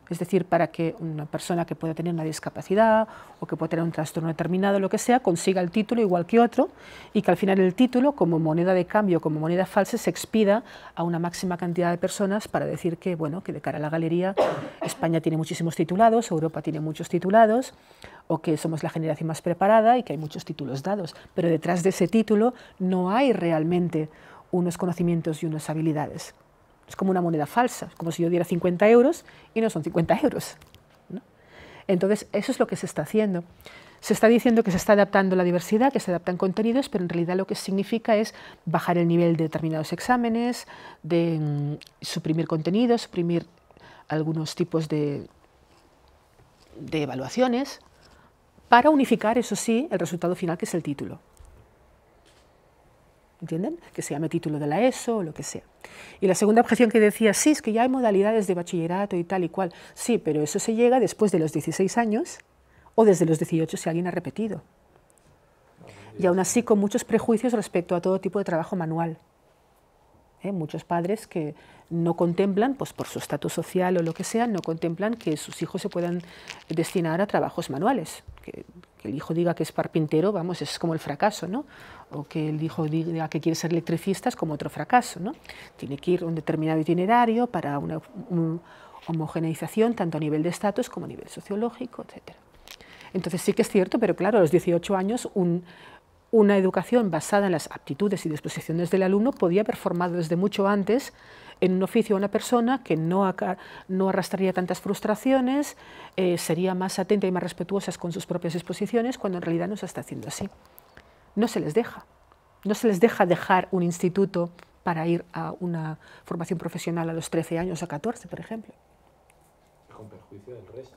Es decir, para que una persona que pueda tener una discapacidad o que pueda tener un trastorno determinado, lo que sea, consiga el título igual que otro y que al final el título, como moneda de cambio, como moneda falsa, se expida a una máxima cantidad de personas para decir que, bueno, que de cara a la galería España tiene muchísimos titulados, Europa tiene muchos titulados, o que somos la generación más preparada y que hay muchos títulos dados. Pero detrás de ese título no hay realmente unos conocimientos y unas habilidades. Es como una moneda falsa, como si yo diera 50 euros y no son 50 euros. Entonces, eso es lo que se está haciendo. Se está diciendo que se está adaptando la diversidad, que se adaptan contenidos, pero en realidad lo que significa es bajar el nivel de determinados exámenes, de mm, suprimir contenidos, suprimir algunos tipos de, de evaluaciones, para unificar, eso sí, el resultado final, que es el título. ¿entienden? Que se llame título de la ESO o lo que sea. Y la segunda objeción que decía, sí, es que ya hay modalidades de bachillerato y tal y cual. Sí, pero eso se llega después de los 16 años o desde los 18 si alguien ha repetido. Y aún así con muchos prejuicios respecto a todo tipo de trabajo manual. ¿eh? Muchos padres que no contemplan, pues por su estatus social o lo que sea, no contemplan que sus hijos se puedan destinar a trabajos manuales, que, que el hijo diga que es carpintero, vamos, es como el fracaso, ¿no? O que el hijo diga que quiere ser electricista es como otro fracaso, ¿no? Tiene que ir un determinado itinerario para una homogeneización tanto a nivel de estatus como a nivel sociológico, etc. Entonces sí que es cierto, pero claro, a los 18 años una educación basada en las aptitudes y disposiciones del alumno podía haber formado desde mucho antes en un oficio a una persona que no, no arrastraría tantas frustraciones, eh, sería más atenta y más respetuosa con sus propias exposiciones, cuando en realidad no se está haciendo así. No se les deja. No se les deja dejar un instituto para ir a una formación profesional a los 13 años, a 14, por ejemplo. Con perjuicio del resto.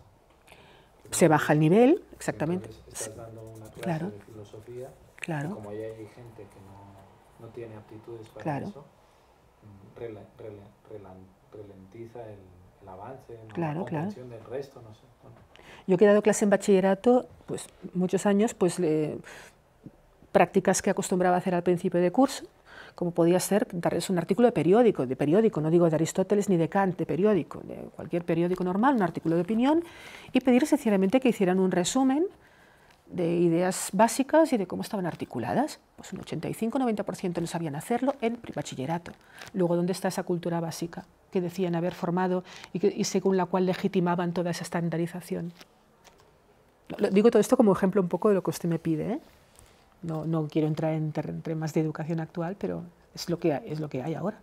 Se baja el nivel, exactamente. dando una clase claro. de filosofía. Claro. Como hay gente que no, tiene aptitudes para claro. eso, ...relentiza el, avance, claro, la comprensión del resto, no sé. Yo he quedado clase en bachillerato, pues muchos años, pues prácticas que acostumbraba a hacer al principio de curso, como podía ser darles un artículo de periódico, de periódico, no digo de Aristóteles ni de Kant, de periódico, de cualquier periódico normal, un artículo de opinión, y pedir sencillamente que hicieran un resumen de ideas básicas y de cómo estaban articuladas. Pues un 85-90% no sabían hacerlo en bachillerato. Luego, ¿dónde está esa cultura básica que decían haber formado y, según la cual legitimaban toda esa estandarización? digo todo esto como ejemplo un poco de lo que usted me pide. ¿eh? No, no, quiero entrar en temas de educación actual, pero es lo, que, es lo que hay ahora.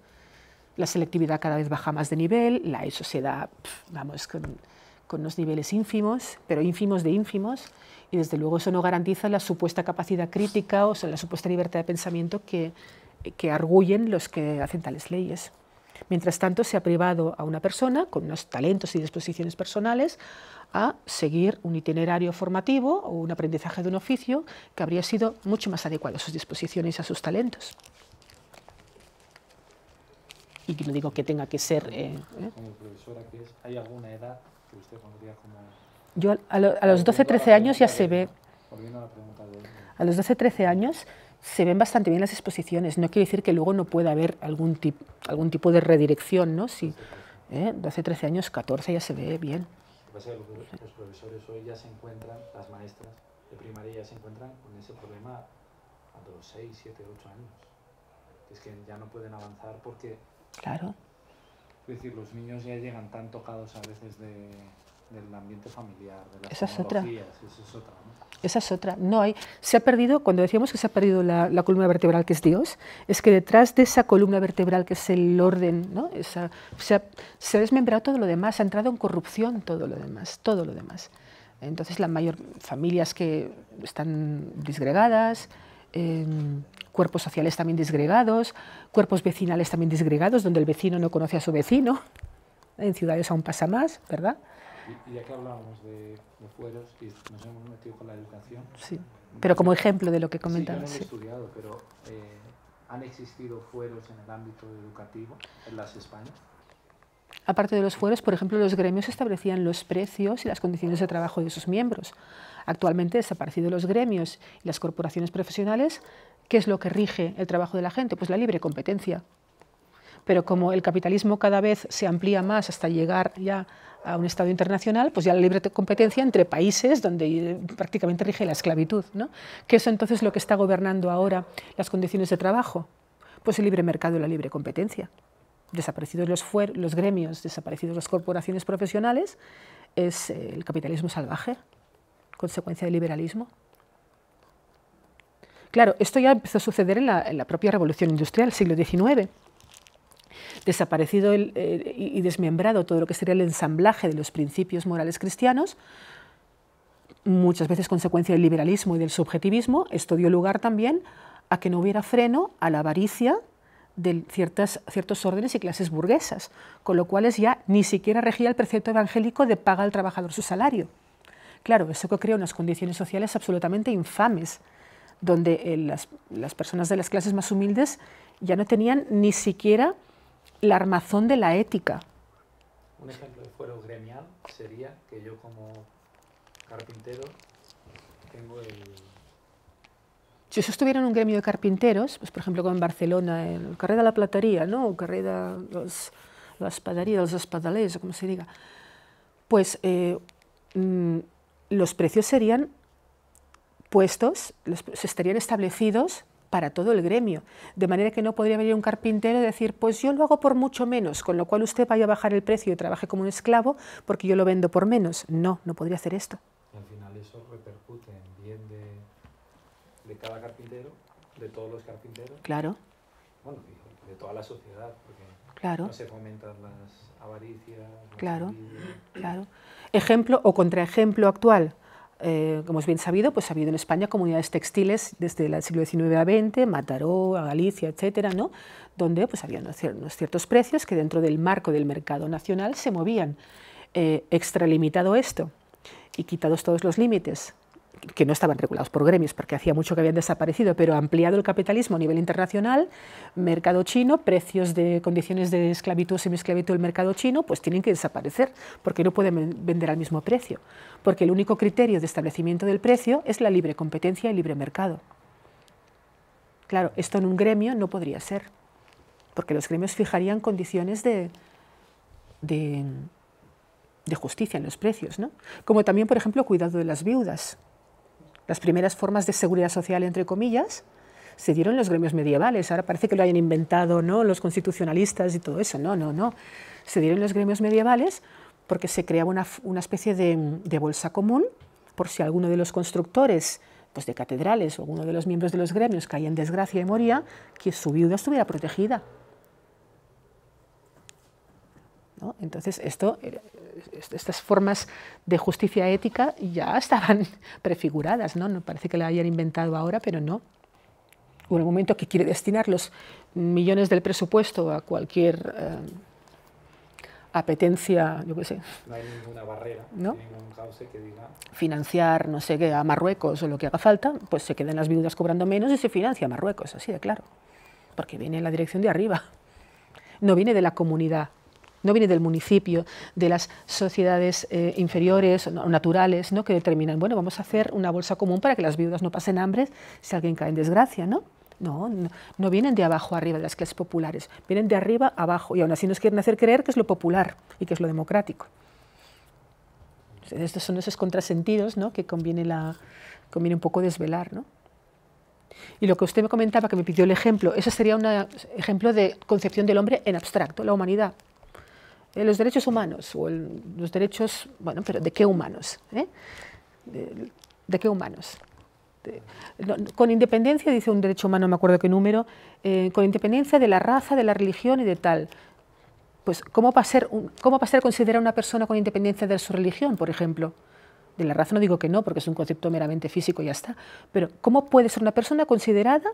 La selectividad cada vez baja más de nivel, la sociedad, vamos, con con unos niveles ínfimos, pero ínfimos de ínfimos, y desde luego eso no garantiza la supuesta capacidad crítica o la supuesta libertad de pensamiento que, que arguyen los que hacen tales leyes. Mientras tanto, se ha privado a una persona, con unos talentos y disposiciones personales, a seguir un itinerario formativo o un aprendizaje de un oficio que habría sido mucho más adecuado a sus disposiciones y a sus talentos. Y no digo que tenga que ser... Eh, eh. Como profesora, que ¿hay alguna edad yo a, los 12, 13 años ya se ve... A los 12, 13 años se ven bastante bien las exposiciones. No quiere decir que luego no pueda haber algún, algún tipo de redirección, ¿no? Si, ¿eh? 12, 13 años, 14 ya se ve bien. que los profesores hoy ya se encuentran, las maestras de primaria ya se encuentran con ese problema a los 6, 7, 8 años. Es que ya no pueden avanzar porque... Claro. Es pues, decir, los niños ya llegan tan tocados a veces del ambiente familiar, de las esa es otra. Esa es otra, Esa es otra. No hay, se ha perdido, cuando decíamos que se ha perdido la, columna vertebral que es Dios, es que detrás de esa columna vertebral que es el orden, ¿no? se, ha, desmembrado todo lo demás, ha entrado en corrupción todo lo demás, todo lo demás. Entonces, las mayor familias que están disgregadas, em, cuerpos sociales también disgregados, cuerpos vecinales también disgregados, donde el vecino no conoce a su vecino. En ciudades aún pasa más, ¿verdad? Y ya que hablábamos de, fueros y nos hemos metido con la educación. Sí, pero como ejemplo de lo que comentaba Sí, yo no he estudiado, pero eh, ¿han existido fueros en el ámbito educativo en las Españas? Aparte de los fueros, por ejemplo, los gremios establecían los precios y las condiciones de trabajo de sus miembros. Actualmente, desaparecidos los gremios y las corporaciones profesionales, ¿Qué es lo que rige el trabajo de la gente? Pues la libre competencia. Pero como el capitalismo cada vez se amplía más hasta llegar ya a un estado internacional, pues ya la libre competencia entre países donde eh, prácticamente rige la esclavitud. ¿no? ¿Qué es entonces lo que está gobernando ahora las condiciones de trabajo? Pues el libre mercado y la libre competencia. Desaparecidos los, los gremios, desaparecidos las corporaciones profesionales, es eh, el capitalismo salvaje, consecuencia del liberalismo. Claro, esto ya empezó a suceder en la, propia revolución industrial, siglo XIX. Desaparecido eh, y desmembrado todo lo que sería el ensamblaje de los principios morales cristianos, muchas veces consecuencia del liberalismo y del subjetivismo, esto dio lugar también a que no hubiera freno a la avaricia de ciertos órdenes y clases burguesas, con lo cual ya ni siquiera regía el precepto evangélico de paga al trabajador su salario. Claro, eso que unas condiciones sociales absolutamente infames, donde eh, las, las, personas de las clases más humildes ya no tenían ni siquiera la armazón de la ética. Un ejemplo de fuero gremial sería que yo como carpintero tengo el... Si eso estuviera en un gremio de carpinteros, pues por ejemplo como en Barcelona, en el carrer de la platería, ¿no? o carrer de los, la espadaría, los espadalés, o como se diga, pues eh, mm, los precios serían puestos se estarían establecidos para todo el gremio, de manera que no podría venir un carpintero y decir, pues yo lo hago por mucho menos, con lo cual usted vaya a bajar el precio y trabaje como un esclavo porque yo lo vendo por menos. No, no podría hacer esto. Al final eso repercute en bien de, cada carpintero, de todos los carpinteros. Claro. Bueno, de toda la sociedad, porque claro. no se fomentan las avaricias. claro, claro. Ejemplo o contraejemplo actual eh, como es bien sabido, pues ha habido en España comunidades textiles desde el siglo XIX a XX, Mataró, a Galicia, etcétera, ¿no? donde pues, había unos ciertos precios que dentro del marco del mercado nacional se movían. Eh, extralimitado esto y quitados todos los límites que no estaban regulados por gremios, porque hacía mucho que habían desaparecido, pero ampliado el capitalismo a nivel internacional, mercado chino, precios de condiciones de esclavitud, o semiesclavitud del mercado chino, pues tienen que desaparecer, porque no pueden vender al mismo precio, porque el único criterio de establecimiento del precio es la libre competencia y libre mercado. Claro, esto en un gremio no podría ser, porque los gremios fijarían condiciones de, de, de justicia en los precios, ¿no? Como también, por ejemplo, cuidado de las viudas. Las primeras formas de seguridad social, entre comillas, se dieron en los gremios medievales. Ahora parece que lo hayan inventado ¿no? los constitucionalistas y todo eso. No, no, no. Se dieron en los gremios medievales porque se creaba una, especie de, bolsa común por si alguno de los constructores pues de catedrales o alguno de los miembros de los gremios caía en desgracia y moría, que su viuda estuviera protegida. Entonces, esto estas formas de justicia ética ya estaban prefiguradas, ¿no? Parece que la hayan inventado ahora, pero no. en el momento que quiere destinar los millones del presupuesto a cualquier eh, apetencia, yo qué sé. No hay ninguna barrera, ningún cauce que diga. Financiar, no sé qué, a Marruecos o lo que haga falta, pues se quedan las viudas cobrando menos y se financia a Marruecos, así de claro. Porque viene en la dirección de arriba. No viene de la comunidad no viene del municipio, de las sociedades eh, inferiores o naturales, que determinan, bueno, vamos a hacer una bolsa común para que las viudas no pasen hambre si alguien cae en desgracia, ¿no? No, no, vienen de abajo arriba de las clases populares, vienen de arriba abajo y aún así nos quieren hacer creer que es lo popular y que es lo democrático. Estos son esos contrasentidos ¿no? que conviene, conviene un poco desvelar. Y lo que usted me comentaba, que me pidió el ejemplo, ese sería un ejemplo de concepción del hombre en abstracto, la humanidad. Eh, los derechos humanos, o los derechos, bueno, pero ¿de qué humanos? ¿Eh? De, qué humanos? con independencia, dice un derecho humano, me acuerdo qué número, eh, con independencia de la raza, de la religión y de tal. Pues, ¿cómo va, a ser un, ¿cómo a ser una persona con independencia de su religión, por ejemplo? De la raza no digo que no, porque es un concepto meramente físico y ya está. Pero, ¿cómo puede ser una persona considerada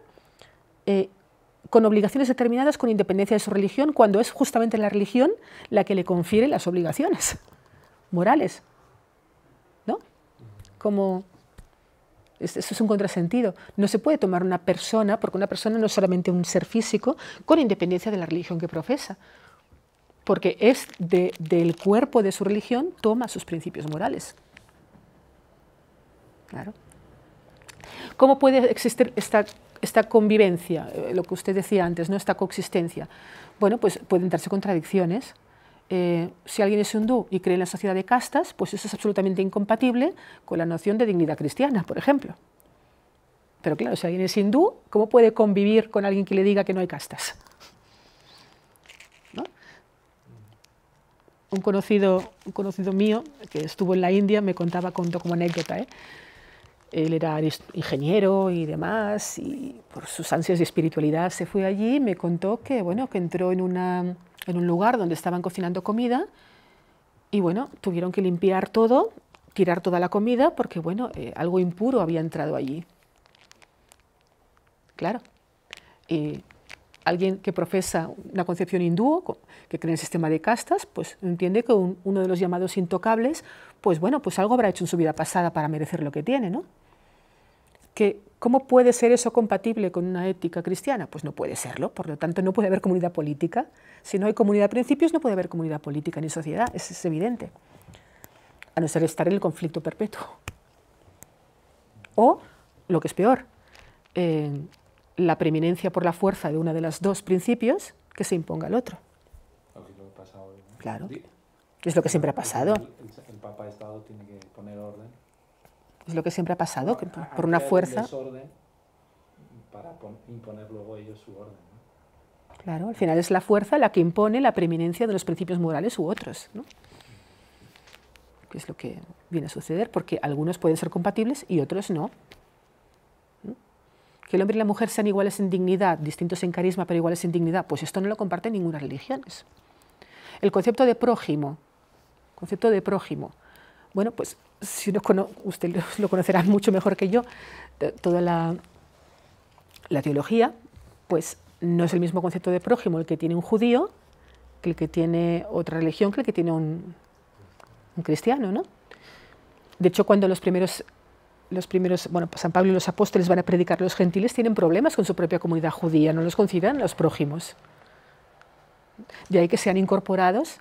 con obligaciones determinadas con independencia de su religión, cuando es justamente la religión la que le confiere las obligaciones morales. ¿No? Como eso es un contrasentido. No se puede tomar una persona, porque una persona no es solamente un ser físico, con independencia de la religión que profesa. Porque es del cuerpo de su religión, toma sus principios morales. Claro. ¿Cómo puede existir esta esta convivencia, eh, lo que usted decía antes, ¿no? esta coexistencia, bueno, pues pueden darse contradicciones. Eh, si alguien es hindú y cree en la sociedad de castas, pues eso es absolutamente incompatible con la noción de dignidad cristiana, por ejemplo. Pero claro, si alguien es hindú, ¿cómo puede convivir con alguien que le diga que no hay castas? Un, conocido, un conocido mío que estuvo en la India me contaba, contó como anécdota, ¿eh? Él era ingeniero y demás, y por sus ansias de espiritualidad se fue allí y me contó que, bueno, que entró en, una, en un lugar donde estaban cocinando comida y, bueno, tuvieron que limpiar todo, tirar toda la comida, porque, bueno, eh, algo impuro había entrado allí. Claro. Y alguien que profesa una concepción hindú, que cree en el sistema de castas, pues entiende que uno de los llamados intocables, pues bueno, pues algo habrá hecho en su vida pasada para merecer lo que tiene, ¿no? Que, ¿Cómo puede ser eso compatible con una ética cristiana? Pues no puede serlo, por lo tanto no puede haber comunidad política. Si no hay comunidad de principios, no puede haber comunidad política ni sociedad, eso es evidente. A no ser estar en el conflicto perpetuo. O, lo que es peor, eh, la preeminencia por la fuerza de una de las dos principios, que se imponga al otro. Claro. Es lo que siempre ha pasado. El, Papa Estado tiene que poner orden. Es lo que siempre ha pasado, por una fuerza... para imponer luego ellos su orden. Claro, al final es la fuerza la que impone la preeminencia de los principios morales u otros. ¿no? Que es lo que viene a suceder, porque algunos pueden ser compatibles y otros no que el hombre y la mujer sean iguales en dignidad, distintos en carisma, pero iguales en dignidad, pues esto no lo comparten ninguna religión. El concepto de prójimo, concepto de prójimo, bueno, pues si uno usted lo conocerá mucho mejor que yo, toda la, la teología, pues no es el mismo concepto de prójimo el que tiene un judío que el que tiene otra religión, que el que tiene un, un cristiano, ¿no? De hecho, cuando los primeros los primeros, bueno, pues San Pablo y los apóstoles van a predicar, los gentiles tienen problemas con su propia comunidad judía, no los consideran los prójimos. De ahí que sean incorporados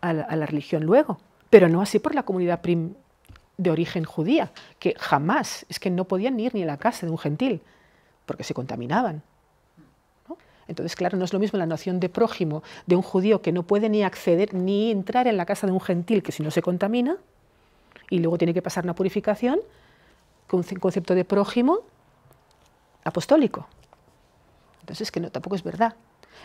a la, religión luego, pero no así por la comunidad prim, de origen judía, que jamás, es que no podían ir ni a la casa de un gentil, porque se contaminaban. Entonces, claro, no es lo mismo la noción de prójimo de un judío que no puede ni acceder ni entrar en la casa de un gentil, que si no se contamina, y luego tiene que pasar una purificación, concepto de prójimo apostólico. Entonces, que no, tampoco es verdad.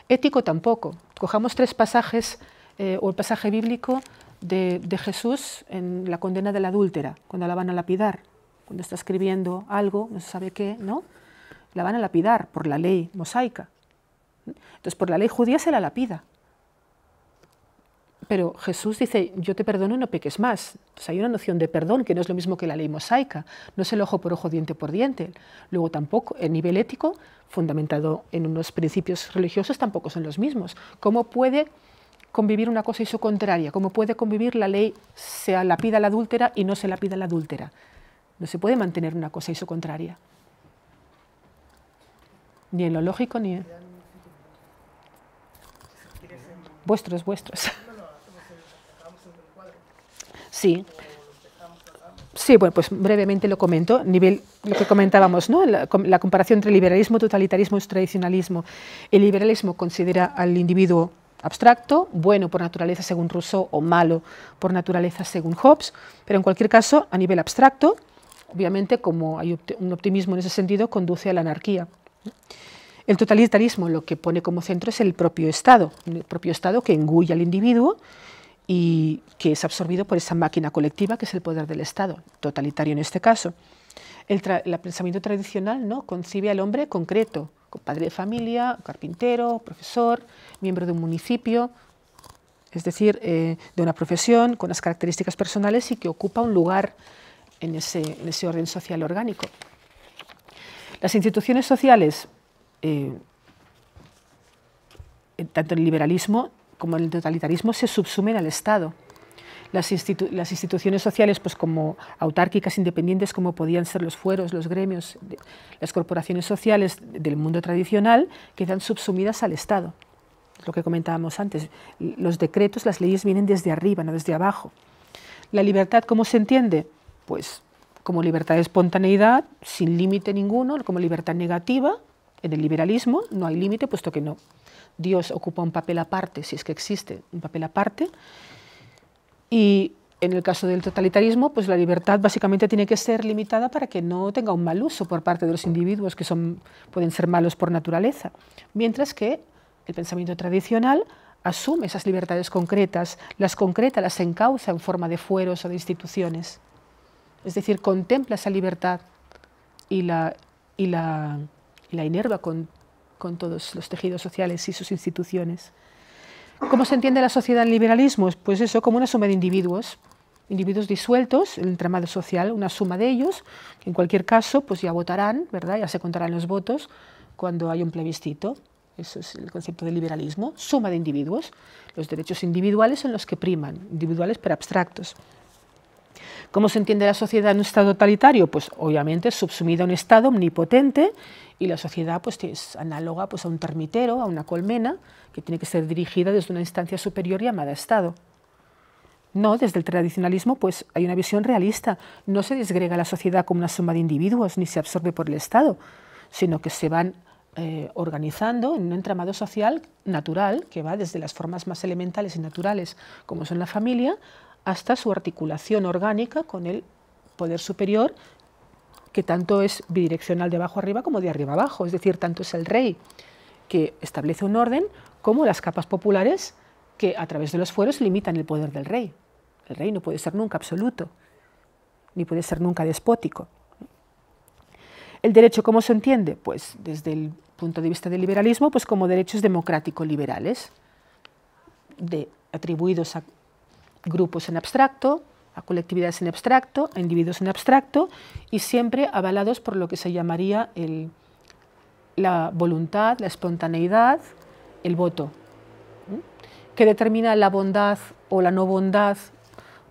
Ético tampoco. Cojamos tres pasajes eh, o el pasaje bíblico de, de, Jesús en la condena de la adúltera, cuando la van a lapidar, cuando está escribiendo algo, no se sabe qué, ¿no? La van a lapidar por la ley mosaica. Entonces, por la ley judía se la lapida. Pero Jesús dice, yo te perdono y no peques más. hay una noción de perdón que no es lo mismo que la ley mosaica. No es el ojo por ojo, diente por diente. Luego tampoco, el nivel ético, fundamentado en unos principios religiosos, tampoco son los mismos. ¿Cómo puede convivir una cosa y su contraria? ¿Cómo puede convivir la ley, se la pida la adúltera y no se la pida la adúltera? No se puede mantener una cosa y su contraria. Ni en lo lógico, ni en... Vuestros, vuestros. Sí. Sí, bueno, pues brevemente lo comento. Nivel, lo que comentábamos, ¿no? la, comparación entre liberalismo, totalitarismo y tradicionalismo. El liberalismo considera al individuo abstracto, bueno por naturaleza según Rousseau o malo por naturaleza según Hobbes, pero en cualquier caso, a nivel abstracto, obviamente como hay un optimismo en ese sentido, conduce a la anarquía. El totalitarismo lo que pone como centro es el propio Estado, el propio Estado que engulla al individuo y que es absorbido por esa máquina colectiva que es el poder del Estado, totalitario en este caso. El, pensamiento tradicional ¿no? concibe al hombre concreto, padre de familia, carpintero, profesor, miembro de un municipio, es decir, eh, de una profesión con las características personales y que ocupa un lugar en ese, orden social orgánico. Las instituciones sociales, eh, tanto el liberalismo como el totalitarismo, se subsumen al Estado. Las, instituciones sociales, pues como autárquicas independientes, como podían ser los fueros, los gremios, las corporaciones sociales del mundo tradicional, quedan subsumidas al Estado. Lo que comentábamos antes, los decretos, las leyes vienen desde arriba, no desde abajo. La libertad, ¿cómo se entiende? Pues como libertad de espontaneidad, sin límite ninguno, como libertad negativa, en el liberalismo no hay límite, puesto que no Dios ocupa un papel aparte, si es que existe un papel aparte, y en el caso del totalitarismo, pues la libertad básicamente tiene que ser limitada para que no tenga un mal uso por parte de los individuos que son, pueden ser malos por naturaleza, mientras que el pensamiento tradicional asume esas libertades concretas, las concreta, las encauza en forma de fueros o de instituciones. Es decir, contempla esa libertad y la, y la inerva con con todos los tejidos sociales y sus instituciones. ¿Cómo se entiende la sociedad en liberalismo? Pues eso, como una suma de individuos, individuos disueltos, el entramado social, una suma de ellos, que en cualquier caso pues ya votarán, ¿verdad? ya se contarán los votos cuando hay un plebiscito. Eso es el concepto de liberalismo, suma de individuos. Los derechos individuales son los que priman, individuales pero abstractos. ¿Cómo se entiende la sociedad en un Estado totalitario? Pues obviamente subsumida a un Estado omnipotente y la sociedad pues, es análoga pues, a un termitero, a una colmena, que tiene que ser dirigida desde una instancia superior llamada Estado. No, desde el tradicionalismo pues, hay una visión realista. No se desgrega la sociedad como una suma de individuos ni se absorbe por el Estado, sino que se van eh, organizando en un entramado social natural que va desde las formas más elementales y naturales, como son la familia, hasta su articulación orgánica con el poder superior, que tanto es bidireccional de abajo arriba como de arriba abajo, es decir, tanto es el rey que establece un orden como las capas populares que a través de los fueros limitan el poder del rey. El rey no puede ser nunca absoluto, ni puede ser nunca despótico. El derecho, ¿cómo se entiende? Pues desde el punto de vista del liberalismo, pues como derechos democrático-liberales, de, atribuidos a grupos en abstracto, a colectividades en abstracto, a individuos en abstracto, y siempre avalados por lo que se llamaría la voluntad, la espontaneidad, el voto, ¿Qué que determina la bondad o la no bondad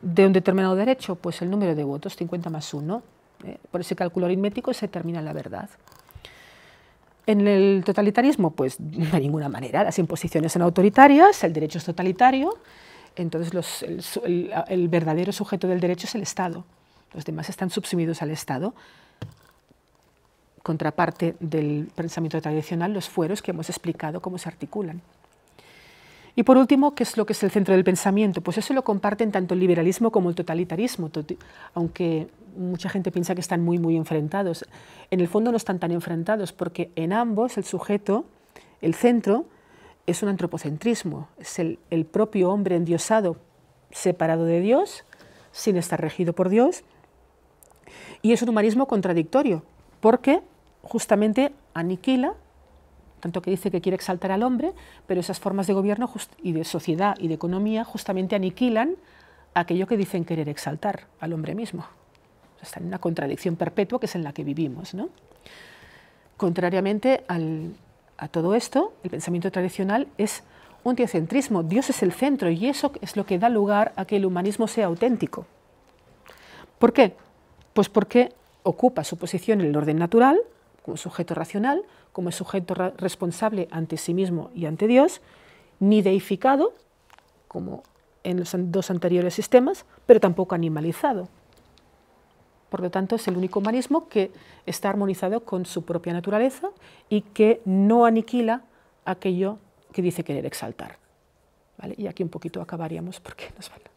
de un determinado derecho, pues el número de votos, 50 más 1. ¿eh? Por ese cálculo aritmético se determina la verdad. En el totalitarismo, pues de ninguna manera, las imposiciones son autoritarias, el derecho es totalitario, entonces el, el, verdadero sujeto del derecho es el Estado. Los demás están subsumidos al Estado. Contraparte del pensamiento tradicional, los fueros que hemos explicado cómo se articulan. Y por último, ¿qué es lo que es el centro del pensamiento? Pues eso lo comparten tanto el liberalismo como el totalitarismo, aunque mucha gente piensa que están muy, muy enfrentados. En el fondo no están tan enfrentados porque en ambos el sujeto, el centro, es un antropocentrismo, es el, propio hombre endiosado, separado de Dios, sin estar regido por Dios, y es un humanismo contradictorio, porque justamente aniquila, tanto que dice que quiere exaltar al hombre, pero esas formas de gobierno y de sociedad y de economía justamente aniquilan aquello que dicen querer exaltar al hombre mismo. Está en una contradicción perpetua que es en la que vivimos. ¿no? Contrariamente al, a todo esto, el pensamiento tradicional es un teocentrismo. Dios es el centro y eso es lo que da lugar a que el humanismo sea auténtico. ¿Por qué? Pues porque ocupa su posición en el orden natural, como sujeto racional, como sujeto responsable ante sí mismo y ante Dios, ni deificado, como en los dos anteriores sistemas, pero tampoco animalizado. Por lo tanto, es el único humanismo que está armonizado con su propia naturaleza y que no aniquila aquello que dice querer exaltar. ¿Vale? Y aquí un poquito acabaríamos porque nos falta.